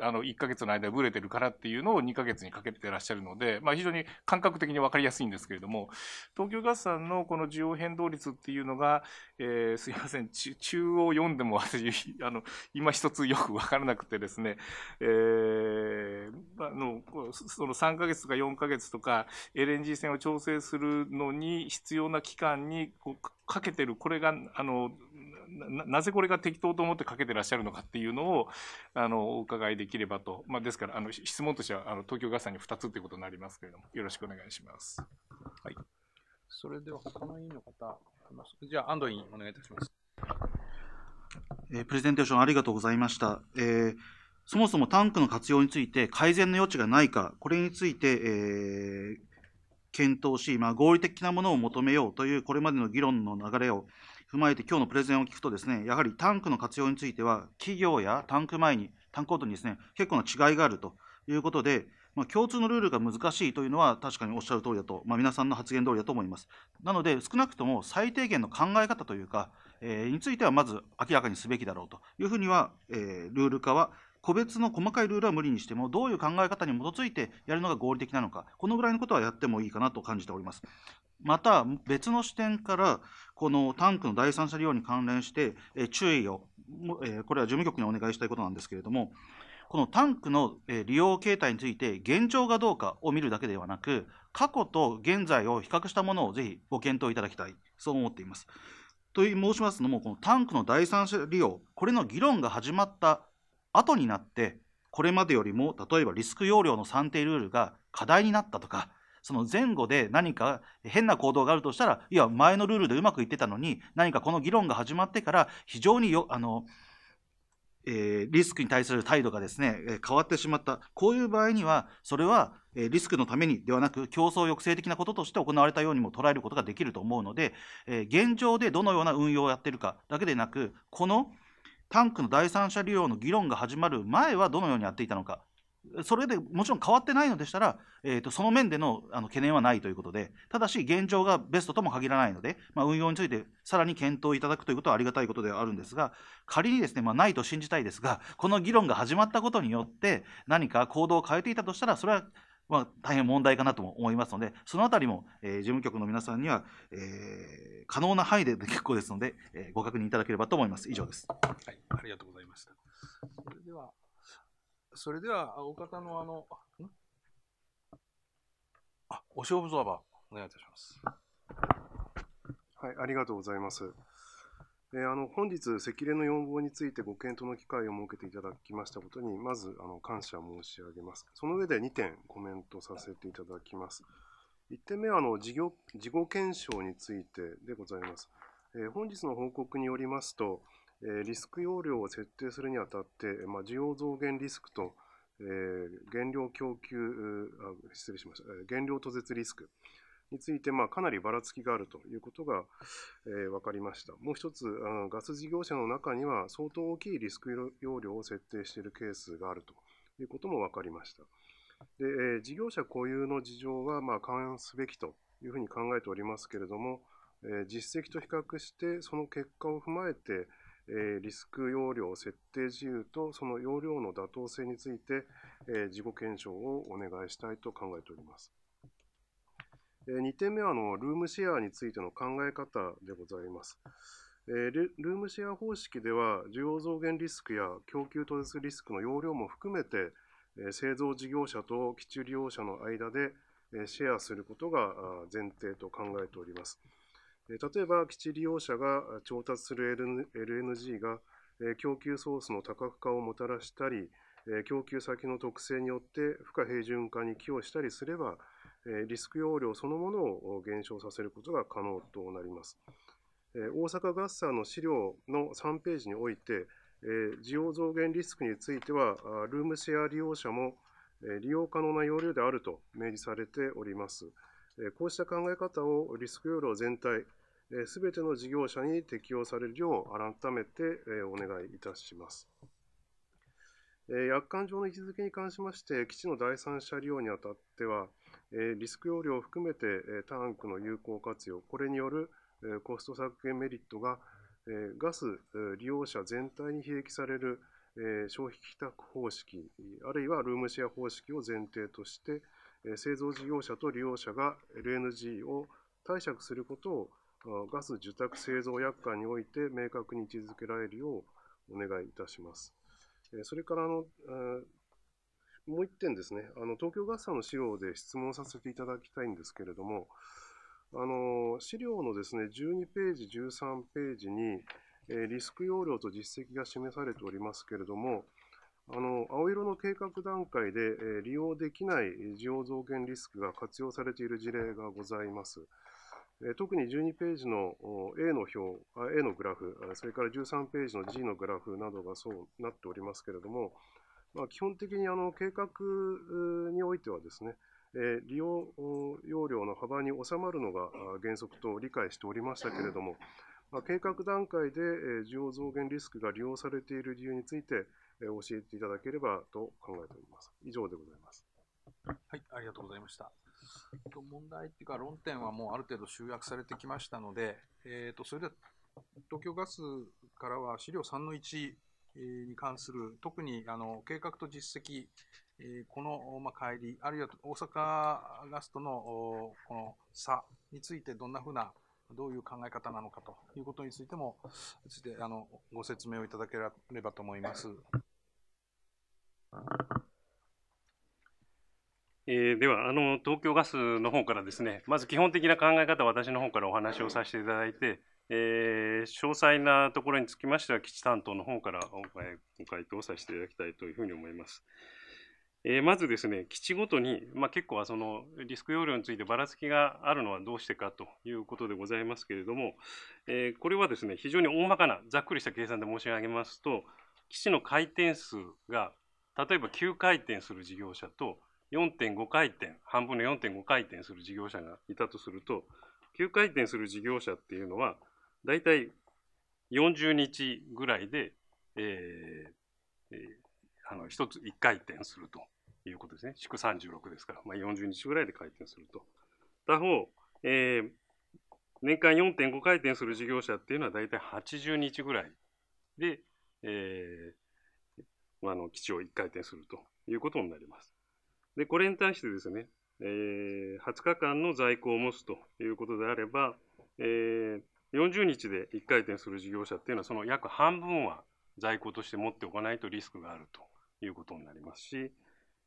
あの1か月の間、ぶれてるからっていうのを2か月にかけてらっしゃるので、まあ、非常に感覚的に分かりやすいんですけれども、東京ガスさんのこの需要変動率っていうのが、えー、すみません、中央読んでも私、あの今一つよく分からなくてですね、えー、あのその3か月とか4か月とか、LNG 線を調整するのに必要な期間にこうかけてるこれがあのなぜこれが適当と思ってかけてらっしゃるのかっていうのをあのお伺いできればと、まあ、ですからあの質問としてはあの東京ガスに2つということになりますけれどもよろしくお願いします。はい、それでは他の委員の方じゃあ安藤委員お願いいたします。えー、プレゼンテーションありがとうございました。えーそもそもタンクの活用について改善の余地がないか、これについて、えー、検討し、まあ、合理的なものを求めようというこれまでの議論の流れを踏まえて今日のプレゼンを聞くとですねやはりタンクの活用については企業やタンク前にタンクごとにですね結構な違いがあるということで、まあ、共通のルールが難しいというのは確かにおっしゃる通りだと、まあ、皆さんの発言通りだと思いますなので少なくとも最低限の考え方というか、えー、についてはまず明らかにすべきだろうというふうには、えー、ルール化は個別の細かいルールは無理にしてもどういう考え方に基づいてやるのが合理的なのかこのぐらいのことはやってもいいかなと感じておりますまた別の視点からこのタンクの第三者利用に関連して注意をこれは事務局にお願いしたいことなんですけれどもこのタンクの利用形態について現状がどうかを見るだけではなく過去と現在を比較したものをぜひご検討いただきたいそう思っていますと申しますのもこのタンクの第三者利用これの議論が始まった後になってこれまでよりも例えばリスク要領の算定ルールが課題になったとかその前後で何か変な行動があるとしたらいや前のルールでうまくいってたのに何かこの議論が始まってから非常によあの、えー、リスクに対する態度がですね、え変わってしまったこういう場合にはそれは、えリスクのためにではなく競争抑制的なこととして行われたようにも捉えることができると思うので、え現状でどのような運用をやっているかだけでなくこの「タンクの第三者利用の議論が始まる前はどのようにやっていたのか、それでもちろん変わってないのでしたら、えー、とその面でのあの懸念はないということで、ただし現状がベストとも限らないので、まあ、運用についてさらに検討いただくということはありがたいことではあるんですが、仮にですね、まあ、ないと信じたいですが、この議論が始まったことによって、何か行動を変えていたとしたら、それはまあ、大変問題かなと思いますので、そのあたりも、えー、事務局の皆さんには、えー、可能な範囲で結構ですので、えー、ご確認いただければと思います。以上です。はい、ありがとうございました。それでは、それでは、お方のあの、あ、お勝負そば、お願いいたします。はい、ありがとうございます。えあの本日、赤連の要望についてご検討の機会を設けていただきましたことに、まずあの感謝申し上げます。その上で2点コメントさせていただきます。1点目はあの事業事後検証についてでございます。え本日の報告によりますと、えリスク要領を設定するにあたって、まあ、需要増減リスクと、え原料供給あ、失礼しました、原料途絶リスク、について、まあ、かなりばらつきがあるということが、えー、分かりました。もう一つ、あのガス事業者の中には相当大きいリスク容量を設定しているケースがあるということも分かりました。でえー、事業者固有の事情は、まあ、勘案すべきというふうに考えておりますけれども、えー、実績と比較して、その結果を踏まえて、えリスク容量設定自由とその容量の妥当性について、え自己検証をお願いしたいと考えております。2点目はあのルームシェアについての考え方でございます。ルームシェア方式では、需要増減リスクや供給途絶リスクの容量も含めて、製造事業者と基地利用者の間でシェアすることが前提と考えております。例えば、基地利用者が調達する LNG が供給ソースの多角化をもたらしたり、供給先の特性によって負荷平準化に寄与したりすれば、リスク容量そのものを減少させることが可能となります。大阪合算の資料の3ページにおいて、需要増減リスクについては、ルームシェア利用者も利用可能な容量であると明示されております。こうした考え方をリスク容量全体、すべての事業者に適用されるよう改めてお願いいたします。約款上の位置づけに関しまして、基地の第三者利用にあたっては、リスク容量を含めてタンクの有効活用、これによるコスト削減メリットがガス利用者全体に併益される消費帰宅方式、あるいはルームシェア方式を前提として、製造事業者と利用者が LNG を貸借することをガス受託製造約款において明確に位置づけられるようお願いいたします。それからあのもう1点ですね、あの東京ガスさんの資料で質問させていただきたいんですけれども、あの資料のですね12ページ、13ページに、えー、リスク要領と実績が示されておりますけれども、あの青色の計画段階で、えー、利用できない需要増減リスクが活用されている事例がございます。えー、特に12ページの A の表あ、A のグラフ、それから13ページの G のグラフなどがそうなっておりますけれども、まあ、基本的にあの計画においてはですね、え利用容量の幅に収まるのが原則と理解しておりましたけれども、まあ、計画段階で需要増減リスクが利用されている理由について、え教えていただければと考えております。以上でございます。はい、ありがとうございました。と問題っていうか論点はもうある程度集約されてきましたので、えーと、とそれでは東京ガスからは資料3の1に関する、特にあの計画と実績、この帰り、あるいは大阪ガスとのこの差について、どんなふうな、どういう考え方なのかということについても、ついてあのご説明をいただければと思います。えー、ではあの東京ガスの方からですねまず基本的な考え方私の方からお話をさせていただいてえー、詳細なところにつきましては、基地担当の方から、えー、ご回答させていただきたいというふうに思います。えー、まずですね、基地ごとに、まあ、結構はそのリスク要領についてばらつきがあるのはどうしてかということでございますけれども、えー、これはですね、非常に大まかな、ざっくりした計算で申し上げますと、基地の回転数が、例えば9回転する事業者と、4.5回転、半分の4.5回転する事業者がいたとすると、9回転する事業者っていうのは、大体40日ぐらいで、えー、えー、あの一つ1回転するということですね。祝36ですから、まあ、40日ぐらいで回転すると。他方、えー、年間4.5回転する事業者っていうのは大体80日ぐらいで、えー、あの基地を1回転するということになります。で、これに対してですね、えー、20日間の在庫を持つということであれば、えー、40日で1回転する事業者っていうのはその約半分は在庫として持っておかないとリスクがあるということになりますし、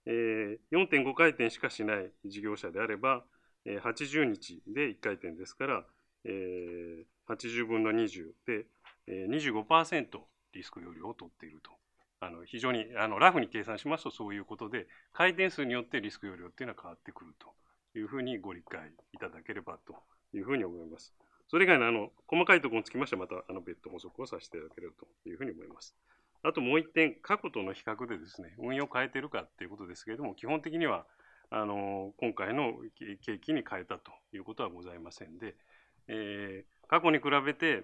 えー、4.5回転しかしない事業者であれば、えー、80日で1回転ですから、えー、80分の20で、えー、25%リスク容量を取っていると。あの非常にあのラフに計算しますとそういうことで回転数によってリスク容量っていうのは変わってくるというふうにご理解いただければというふうに思います。それ以外のあの細かいところにつきましては、またあの別途補足をさせていただければというふうに思います。あともう一点、過去との比較でですね、運用を変えているかということですけれども、基本的にはあの今回の景気に変えたということはございませんで、えー、過去に比べて、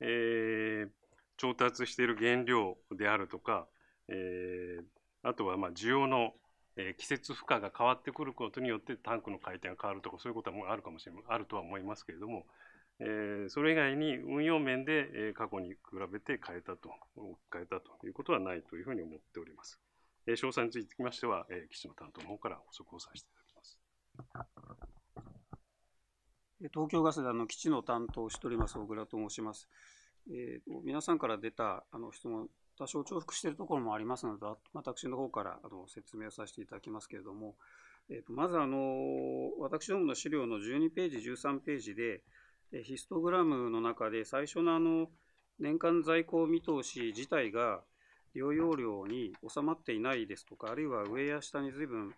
えー、調達している原料であるとか、えー、あとはまあ需要の季節負荷が変わってくることによってタンクの回転が変わるとかそういうことはもうあるかもしれないあるとは思いますけれども、えそれ以外に運用面でえ過去に比べて変えたと、変えたということはないというふうに思っております。え詳細につきましては、え基地の担当の方から補足をさせていただきます。東京ガスでの基地の担当をしております小倉と申します。えー、皆さんから出たあの質問、多少重複しているところもありますので、私の方からあの説明をさせていただきますけれども、えー、とまずあの、私どもの資料の12ページ、13ページで、ヒストグラムの中で最初のあの年間在庫見通し自体が療養量に収まっていないですとか、あるいは上や下に随分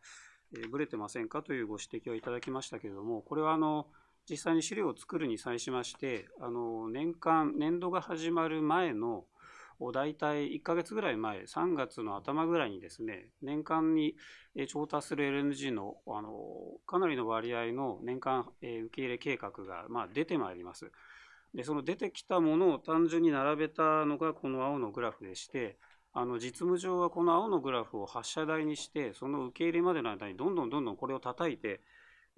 ぶれてませんかというご指摘をいただきましたけれども、これはあの実際に資料を作るに際しまして、あの年間、年度が始まる前のを大体1ヶ月ぐらい前、3月の頭ぐらいにですね、年間に調達する LNG のあのかなりの割合の年間受け入れ計画が、まあ、出てまいります。で、その出てきたものを単純に並べたのがこの青のグラフでして、あの実務上はこの青のグラフを発射台にして、その受け入れまでの間にどんどんどんどんこれを叩いて、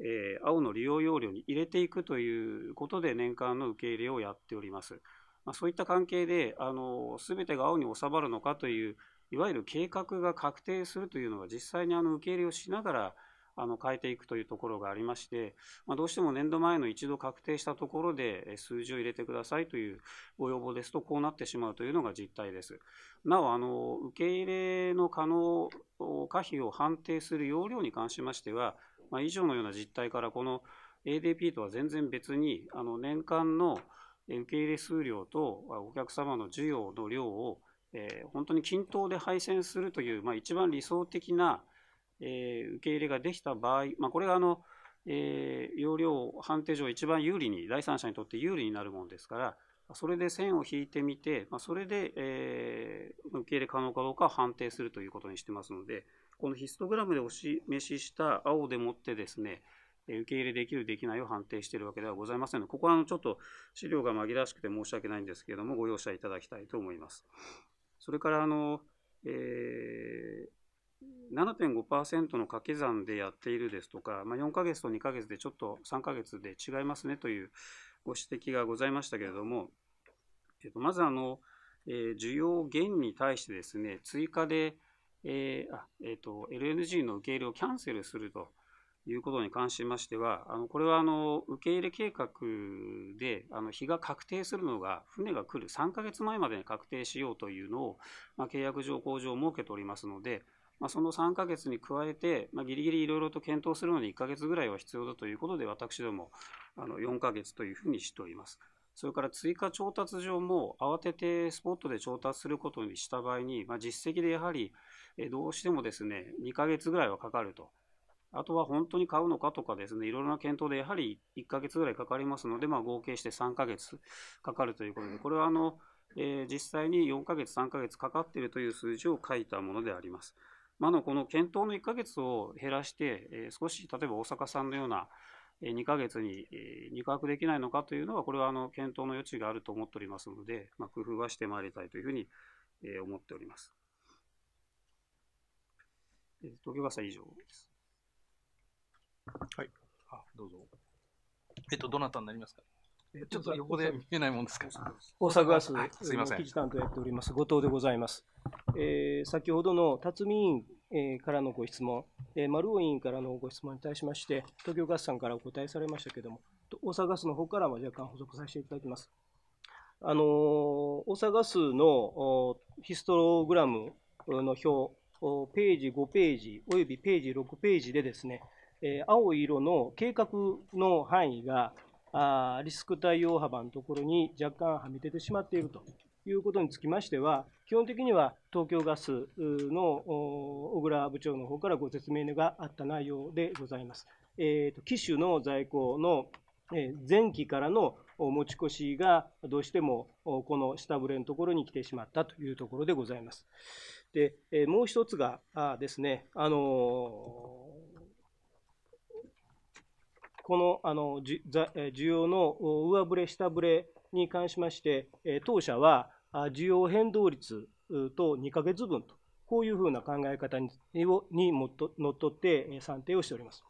えー、青の利用容量に入れていくということで年間の受け入れをやっております。まあ、そういった関係であの全てが青に収まるのかといういわゆる計画が確定するというのは実際にあの受け入れをしながらあの変えていくというところがありまして、まあ、どうしても年度前の一度確定したところで数字を入れてくださいというご要望ですと、こうなってしまうというのが実態です。なお、あの受け入れの可能可否を判定する要領に関しましては、まあ、以上のような実態から、この ADP とは全然別に、あの年間の受け入れ数量とお客様の需要の量を、えー、本当に均等で配線するという、まあ、一番理想的な、えー、受け入れができた場合、まあ、これがあの、えー、容量判定上一番有利に第三者にとって有利になるものですからそれで線を引いてみて、まあ、それで、えー、受け入れ可能かどうかを判定するということにしてますのでこのヒストグラムでお示しした青でもってですね受け入れできる、できないを判定しているわけではございませんので、ここはあのちょっと資料が紛らわしくて申し訳ないんですけれども、ご容赦いただきたいと思います。それからあの、えー7.5%の掛け算でやっているですとか、まあ、4ヶ月と2ヶ月でちょっと3ヶ月で違いますねというご指摘がございましたけれども、えっと、まずあの、えー、需要減に対してですね、追加で、えーあえーと LNG の受け入れをキャンセルするということに関しましては、あのこれはあの受け入れ計画であの日が確定するのが、船が来る3か月前までに確定しようというのを、まあ、契約上、工上を設けておりますので、まあ、その3か月に加えて、まあ、ぎりギリいろいろと検討するのに1か月ぐらいは必要だということで、私どもあの4か月というふうにしております。それから追加調達上も慌ててスポットで調達することにした場合に、まあ、実績でやはりどうしてもですね2ヶ月ぐらいはかかるとあとは本当に買うのかとかですね、いろいろな検討でやはり1ヶ月ぐらいかかりますので、まあ、合計して3ヶ月かかるということで、これはあの、えー、実際に4ヶ月、3ヶ月かかっているという数字を書いたものであります。まあ、のこの検討の1ヶ月を減らして、えー、少し例えば大阪さんのような2ヶ月に2価格できないのかというのは、これはあの検討の余地があると思っておりますので、まあ、工夫はしてまいりたいというふうに思っております。えー、東京ガスは以上です。はい。あ、どうぞ。えっと、どなたになりますかちょっと横で見えないもんです大阪ガスの記事担当やっております、後藤でございます。えー、先ほどの辰巳委員、からのご質問、えー、丸尾委員からのご質問に対しまして、東京ガスさんからお答えされましたけれども、大阪ガスの方からは若干補足させていただきます。あのー、大阪ガスのヒストログラムの表、ページ5ページ、およびページ6ページでですね、え青色の計画の範囲があリスク対応幅のところに若干はみ出てしまっているということにつきましては、基本的には東京ガスの小倉部長の方からご説明があった内容でございます。えーと、と機種の在庫の前期からの持ち越しがどうしてもこの下振れのところに来てしまったというところでございます。でもう一つがですね、あのこのあの需要の上振れ、下振れに関しまして、当社は需要変動率と2ヶ月分と、こういうふうな考え方にのっとって算定をしております。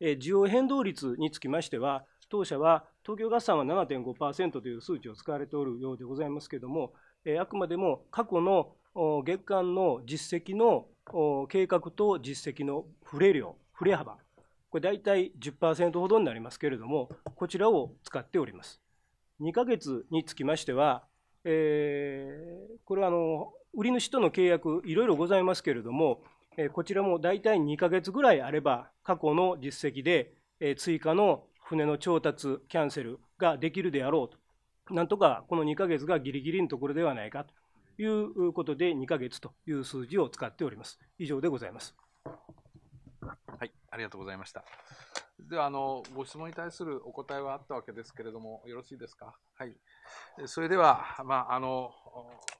需要変動率につきましては、当社は東京合算は7.5%という数値を使われておるようでございますけれども、あくまでも過去の月間の実績の計画と実績の振れ量、振れ幅これ大体10%ほどになりますけれども、こちらを使っております。2ヶ月につきましては、えー、これはあの売り主との契約、いろいろございますけれども、えー、こちらも大体2ヶ月ぐらいあれば、過去の実績で、えー、追加の船の調達、キャンセルができるであろうと、なんとかこの2ヶ月がぎりぎりのところではないかということで、2ヶ月という数字を使っております。以上でございます。ありがとうございました。では、あの、ご質問に対するお答えはあったわけですけれども、よろしいですか。はい。それでは、まあ、あの、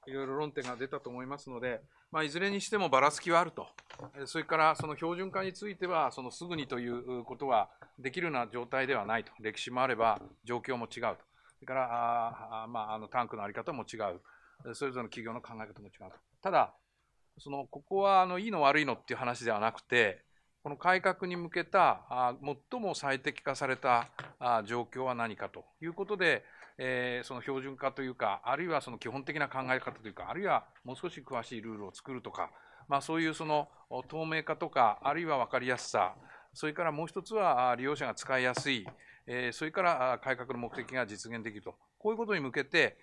いろいろ論点が出たと思いますので、まあ、いずれにしてもばらつきはあると、それからその標準化については、そのすぐにということはできるような状態ではないと、歴史もあれば、状況も違うと、それからあ、まあ、あのタンクの在り方も違う、それぞれの企業の考え方も違うと。ただ、そのここはあのいいの悪いのっていう話ではなくて、この改革に向けた最も最適化された状況は何かということで、その標準化というか、あるいはその基本的な考え方というか、あるいはもう少し詳しいルールを作るとか、まあ、そういうその透明化とか、あるいは分かりやすさ、それからもう一つは利用者が使いやすい、それから改革の目的が実現できると、こういうことに向けて、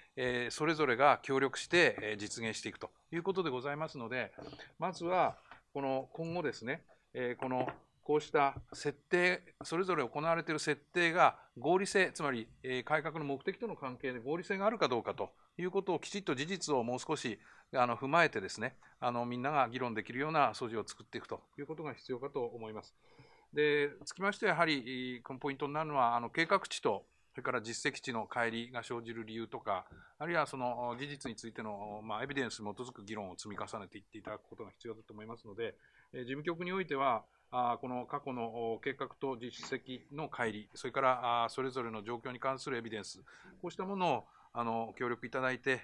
それぞれが協力して実現していくということでございますので、まずはこの今後ですね、えこのこうした設定それぞれ行われている設定が合理性つまり、え改革の目的との関係で合理性があるかどうかということをきちっと事実をもう少しあの踏まえてですねあのみんなが議論できるような素地を作っていくということが必要かと思います。でつきましてはやはりこのポイントになるのはあの計画値とそれから実績値の乖離が生じる理由とか、あるいはその事実についての、まあ、エビデンスに基づく議論を積み重ねていっていただくことが必要だと思いますので、事務局においては、この過去の計画と実績の乖離、それからそれぞれの状況に関するエビデンス、こうしたものをあの協力いただいて、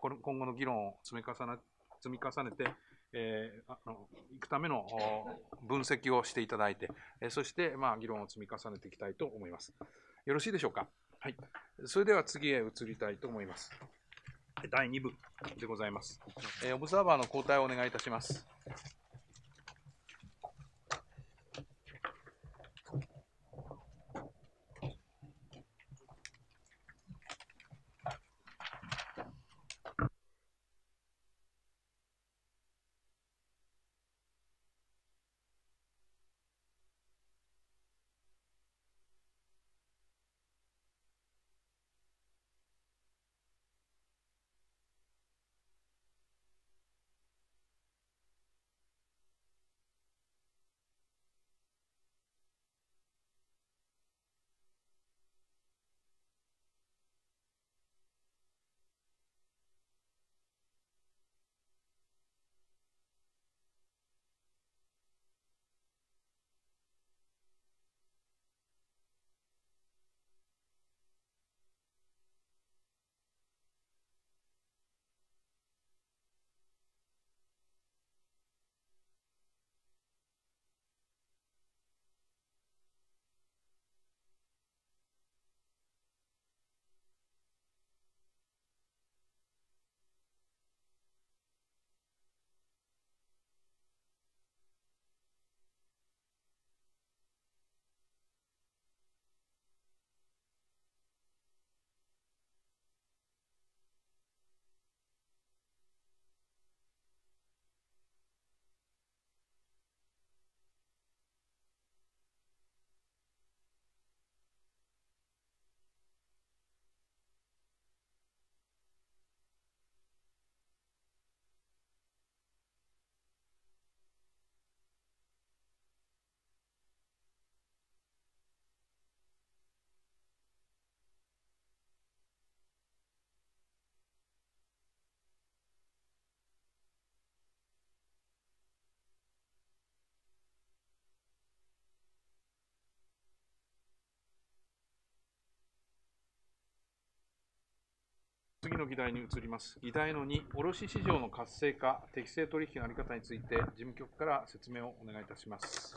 今後の議論を積み重ね積み重ねて、えー、あのいくための分析をしていただいて、そして、まあ、議論を積み重ねていきたいと思います。よろしいでしょうか。はい、それでは次へ移りたいと思います。第2部でございます。えー、オブザーバーの交代をお願いいたします。次の議題に移ります。議題の2、卸市場の活性化、適正取引の在り方について、事務局から説明をお願いいたします。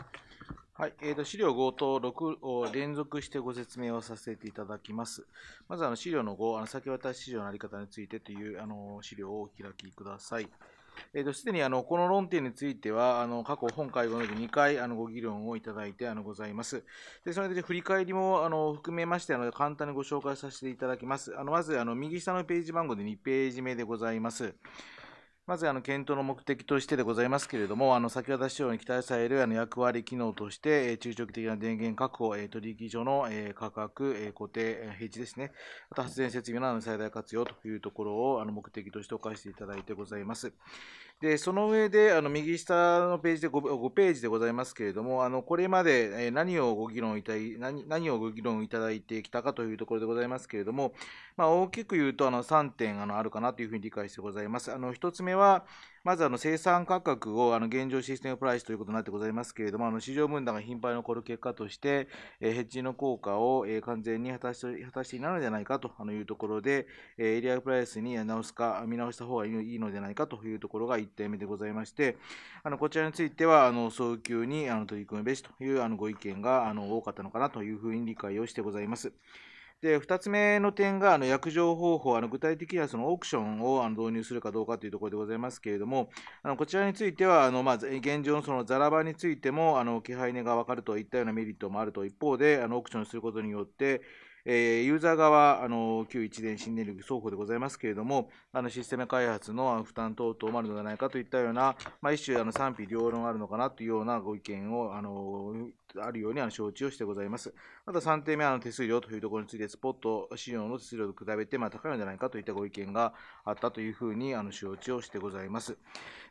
はい、えー、と資料5と6を連続してご説明をさせていただきます。まずあの資料の5、あの先渡し市場の在り方についてというあの資料をお開きください。えーと、すでにあのこの論点については、あの過去、本会合の2回あのご議論をいただいてあのございます。でそれで振り返りもあの含めましてあの、簡単にご紹介させていただきます。あのまずあの、右下のページ番号で2ページ目でございます。まずあの検討の目的としてでございますけれども、あの先ほど市場に期待されるあの役割、機能として、中長期的な電源確保、取引所の価格、固定、平地ですね、あと発電設備などの最大活用というところをあの目的としてお返していただいてございます。で、その上で、あの、右下のページで 5, 5ページでございますけれども、あの、これまで何をご議論いたい何、何をご議論いただいてきたかというところでございますけれども、まあ、大きく言うと、あの、3点、あの、あるかなというふうに理解してございます。あの、1つ目は、まずあの生産価格をあの現状システムプライスということになってございますけれども、あの市場分断が頻繁に起こる結果として、えヘッジの効果を、え完全に果たして果たしていないのではないかというところで、えエリアプライスに直すか、見直した方がいいのではないかというところが1点目でございまして、あのこちらについては、あの早急にあの取り組むべしというあのご意見があの多かったのかなというふうに理解をしてございます。で2つ目の点があの約定方法、あの具体的にはそのオークションをあの導入するかどうかというところでございますけれども、あのこちらについては、あのまあ、現状のそのザラ場についてもあの気配値が分かるといったようなメリットもあると一方で、あのオークションすることによって、えー、ユーザー側、あの旧一電、新電力双方でございますけれども、あのシステム開発の負担等々もあるのではないかといったような、まあ、一種あの賛否両論あるのかなというようなご意見をあのあるようにあの承知をしてございます。また3点目はあの手数料というところについて、スポット市場の手数料と比べてまあ高いのではないかといったご意見があったというふうにあの承知をしてございます。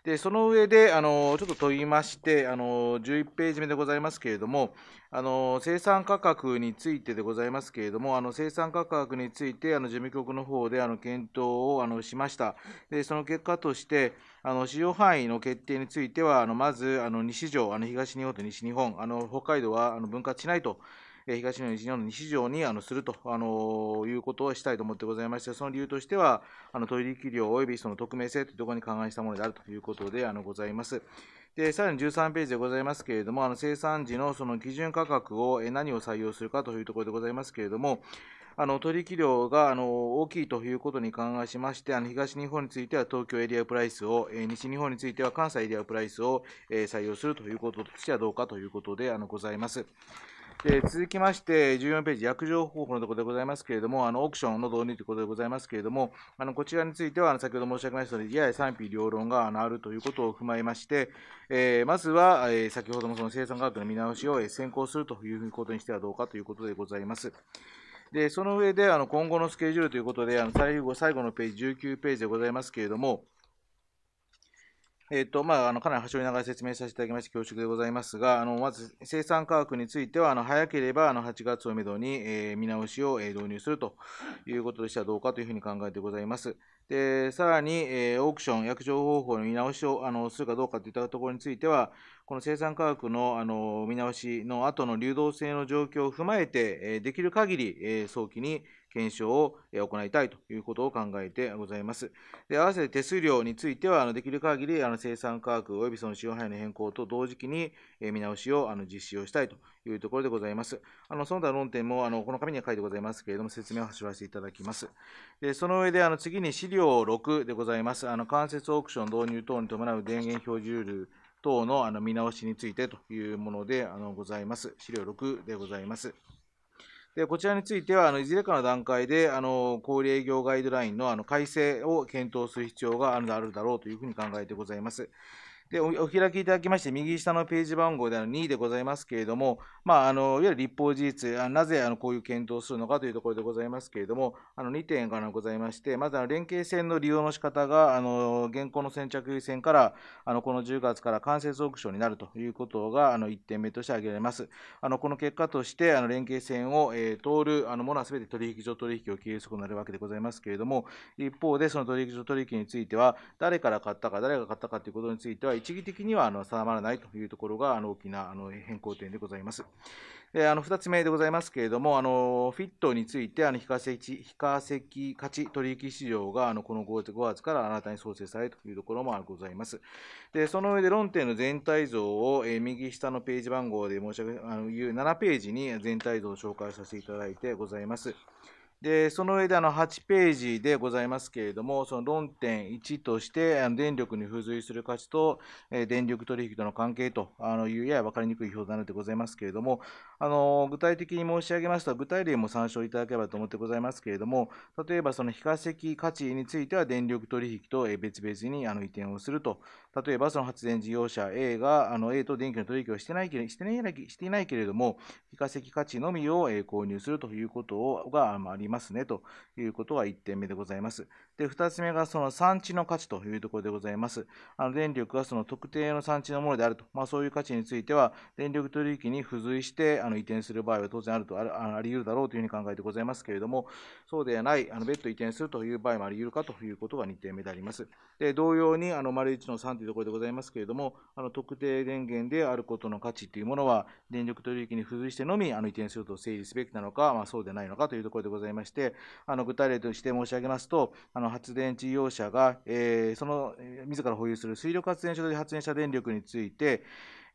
で、その上で、あのちょっと問いまして、あの11ページ目でございますけれども、あの生産価格についてでございますけれども、あの生産価格についてあの事務局の方であの検討をあのしました。でその結果としてあの使用範囲の決定については、あのまずあの西条、あの東日本と西日本、あの北海道はあの分割しないと。東日本、西日本の西条にあのすると、あのいうことをしたいと思ってございまして、その理由としては、あの取引量およびその匿名性というところに勘案したものであるということであのございます。でさらに13ページでございますけれども、あの生産時のその基準価格を何を採用するかというところでございますけれども、あの取引量があの大きいということに関しまして、あの東日本については東京エリアプライスを、え西日本については関西エリアプライスを、え採用するということとしてはどうかということであのございます。で続きまして、14ページ、約定方法のところでございますけれども、あのオークションの導入ということでございますけれども、あのこちらについては、あの先ほど申し上げましたように、やや賛否両論があのあるということを踏まえまして、えー、まずは、えー、先ほどもその生産価格の見直しを、え先行するということにしてはどうかということでございます。でその上であの今後のスケジュールということで、あの最後最後のページ、19ページでございますけれども、えーとまあ、あのかなり端折りながら説明させていただきまして恐縮でございますが、あのまず生産価格については、あの早ければあの8月をめどに、えー、見直しを、えー、導入するということでしたらどうかというふうに考えてございます。でさらに、えー、オークション、約定方法の見直しをあのするかどうかといったところについては、この生産価格のあの見直しの後の流動性の状況を踏まえて、えー、できる限り、えー、早期に検証を行いたいということを考えてございます。で、合わせて手数料については、あのできる限りあの生産価格及びその使用範囲の変更と同時期に見直しをあの実施をしたいというところでございます。あのその他論点もあのこの紙には書いてございますけれども、説明を走らせていただきます。で、その上であの次に資料6でございます。あの間接オークション導入等に伴う電源表示ルール等のあの見直しについてというものであのございます。資料6でございます。でこちらについてはあのいずれかの段階であの小売営業ガイドラインのあの改正を検討する必要があるだろうというふうに考えてございます。でお開きいただきまして、右下のページ番号である2でございますけれども、まあ、あのいわゆる立法事実、あなぜあのこういう検討をするのかというところでございますけれども、あの2点からございまして、まずあの連携線の利用の仕方があが、現行の先着優先からあの、この10月から間接オークションになるということがあの1点目として挙げられます。あのこの結果としてあの連携線を、えー、通るあのものはすべて取引所取引を継続すなるわけでございますけれども、一方で、その取引所取引については、誰から買ったか、誰が買ったかということについては、一義的にはあの定まらないというところがあの大きなあの変更点でございます。であの2つ目でございますけれども、あのフィットについて、あの非化石非化石価値取引市場があのこの 5, 5月から新たに創設されるというところもございます。でその上で論点の全体像を、え右下のページ番号で申し上げあのいう7ページに全体像を紹介させていただいてございます。でその上であの8ページでございますけれども、その論点1として、あの電力に付随する価値と、え電力取引との関係とあのいうやや分かりにくい表なのでございますけれども、あの具体的に申し上げますと、具体例も参照いただければと思ってございますけれども、例えばその非化石価値については電力取引と別々にあの移転をすると、例えばその発電事業者 A があの A と電気の取引をしてないけしてないしていないけれども、非化石価値のみを購入するということがありますねということが1点目でございます。で2つ目がその産地の価値というところでございます。あの電力はその特定の産地のものであると、まあ、そういう価値については、電力取引に付随して、あの移転する場合は当然あるとああり得るだろうというふうに考えてございますけれども、そうではない、あの別途移転するという場合もあり得るかということが2点目であります。で同様に、あの丸1の3というところでございますけれども、あの特定電源であることの価値というものは、電力取引に付随してのみあの移転すると整理すべきなのか、まあ、そうでないのかというところでございまして、あの具体例として申し上げますと、あの発電事業者が、えー、その自ら保有する水力発電所で発電した電力について、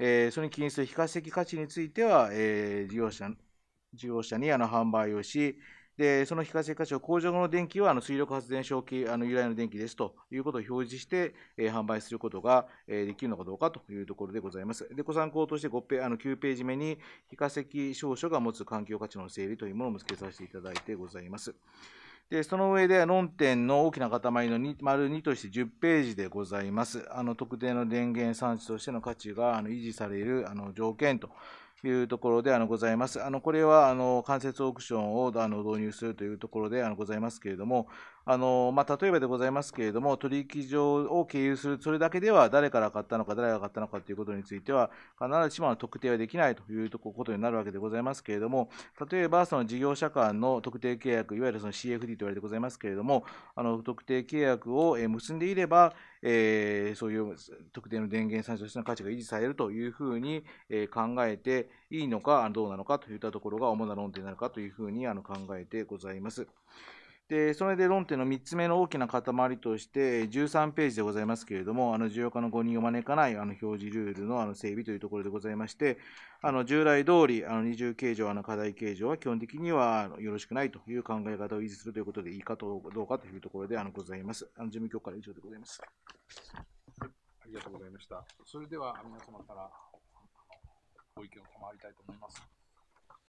えー、それに起因する非化石価値については、えー、事業者事業者にあの販売をし、でその非化石価値を工場後の電気はあの水力発電所あの由来の電気ですということを表示して、えー、販売することが、えー、できるのかどうかというところでございます。でご参考として5ペあの9ページ目に非化石証書が持つ環境価値の整理というものを見つけさせていただいてございます。で、その上で論点の大きな塊の2丸2として10ページでございます。あの特定の電源産地としての価値があの維持されるあの条件というところであのございます。あのこれはあの間接オークションをあの導入するというところであのございますけれども、あのまあ、例えばでございますけれども、取引所を経由する、それだけでは誰から買ったのか、誰が買ったのかということについては、必ずしも特定はできないということになるわけでございますけれども、例えばその事業者間の特定契約、いわゆるその CFD と言われてございますけれども、あの特定契約を結んでいれば、えー、そういう特定の電源産出としての価値が維持されるというふうに、考えていいのか、どうなのかといったところが主な論点になるかというふうにあの考えてございます。でそれで論点の3つ目の大きな塊として13ページでございますけれどもあの需要家の誤認を招かないあの表示ルールのあの整備というところでございましてあの従来通りあの二重形状あの課題形状は基本的にはよろしくないという考え方を維持するということでいいかどうかというところであのございますあの事務局から以上でございますありがとうございましたそれでは皆様からご意見を賜りたいと思います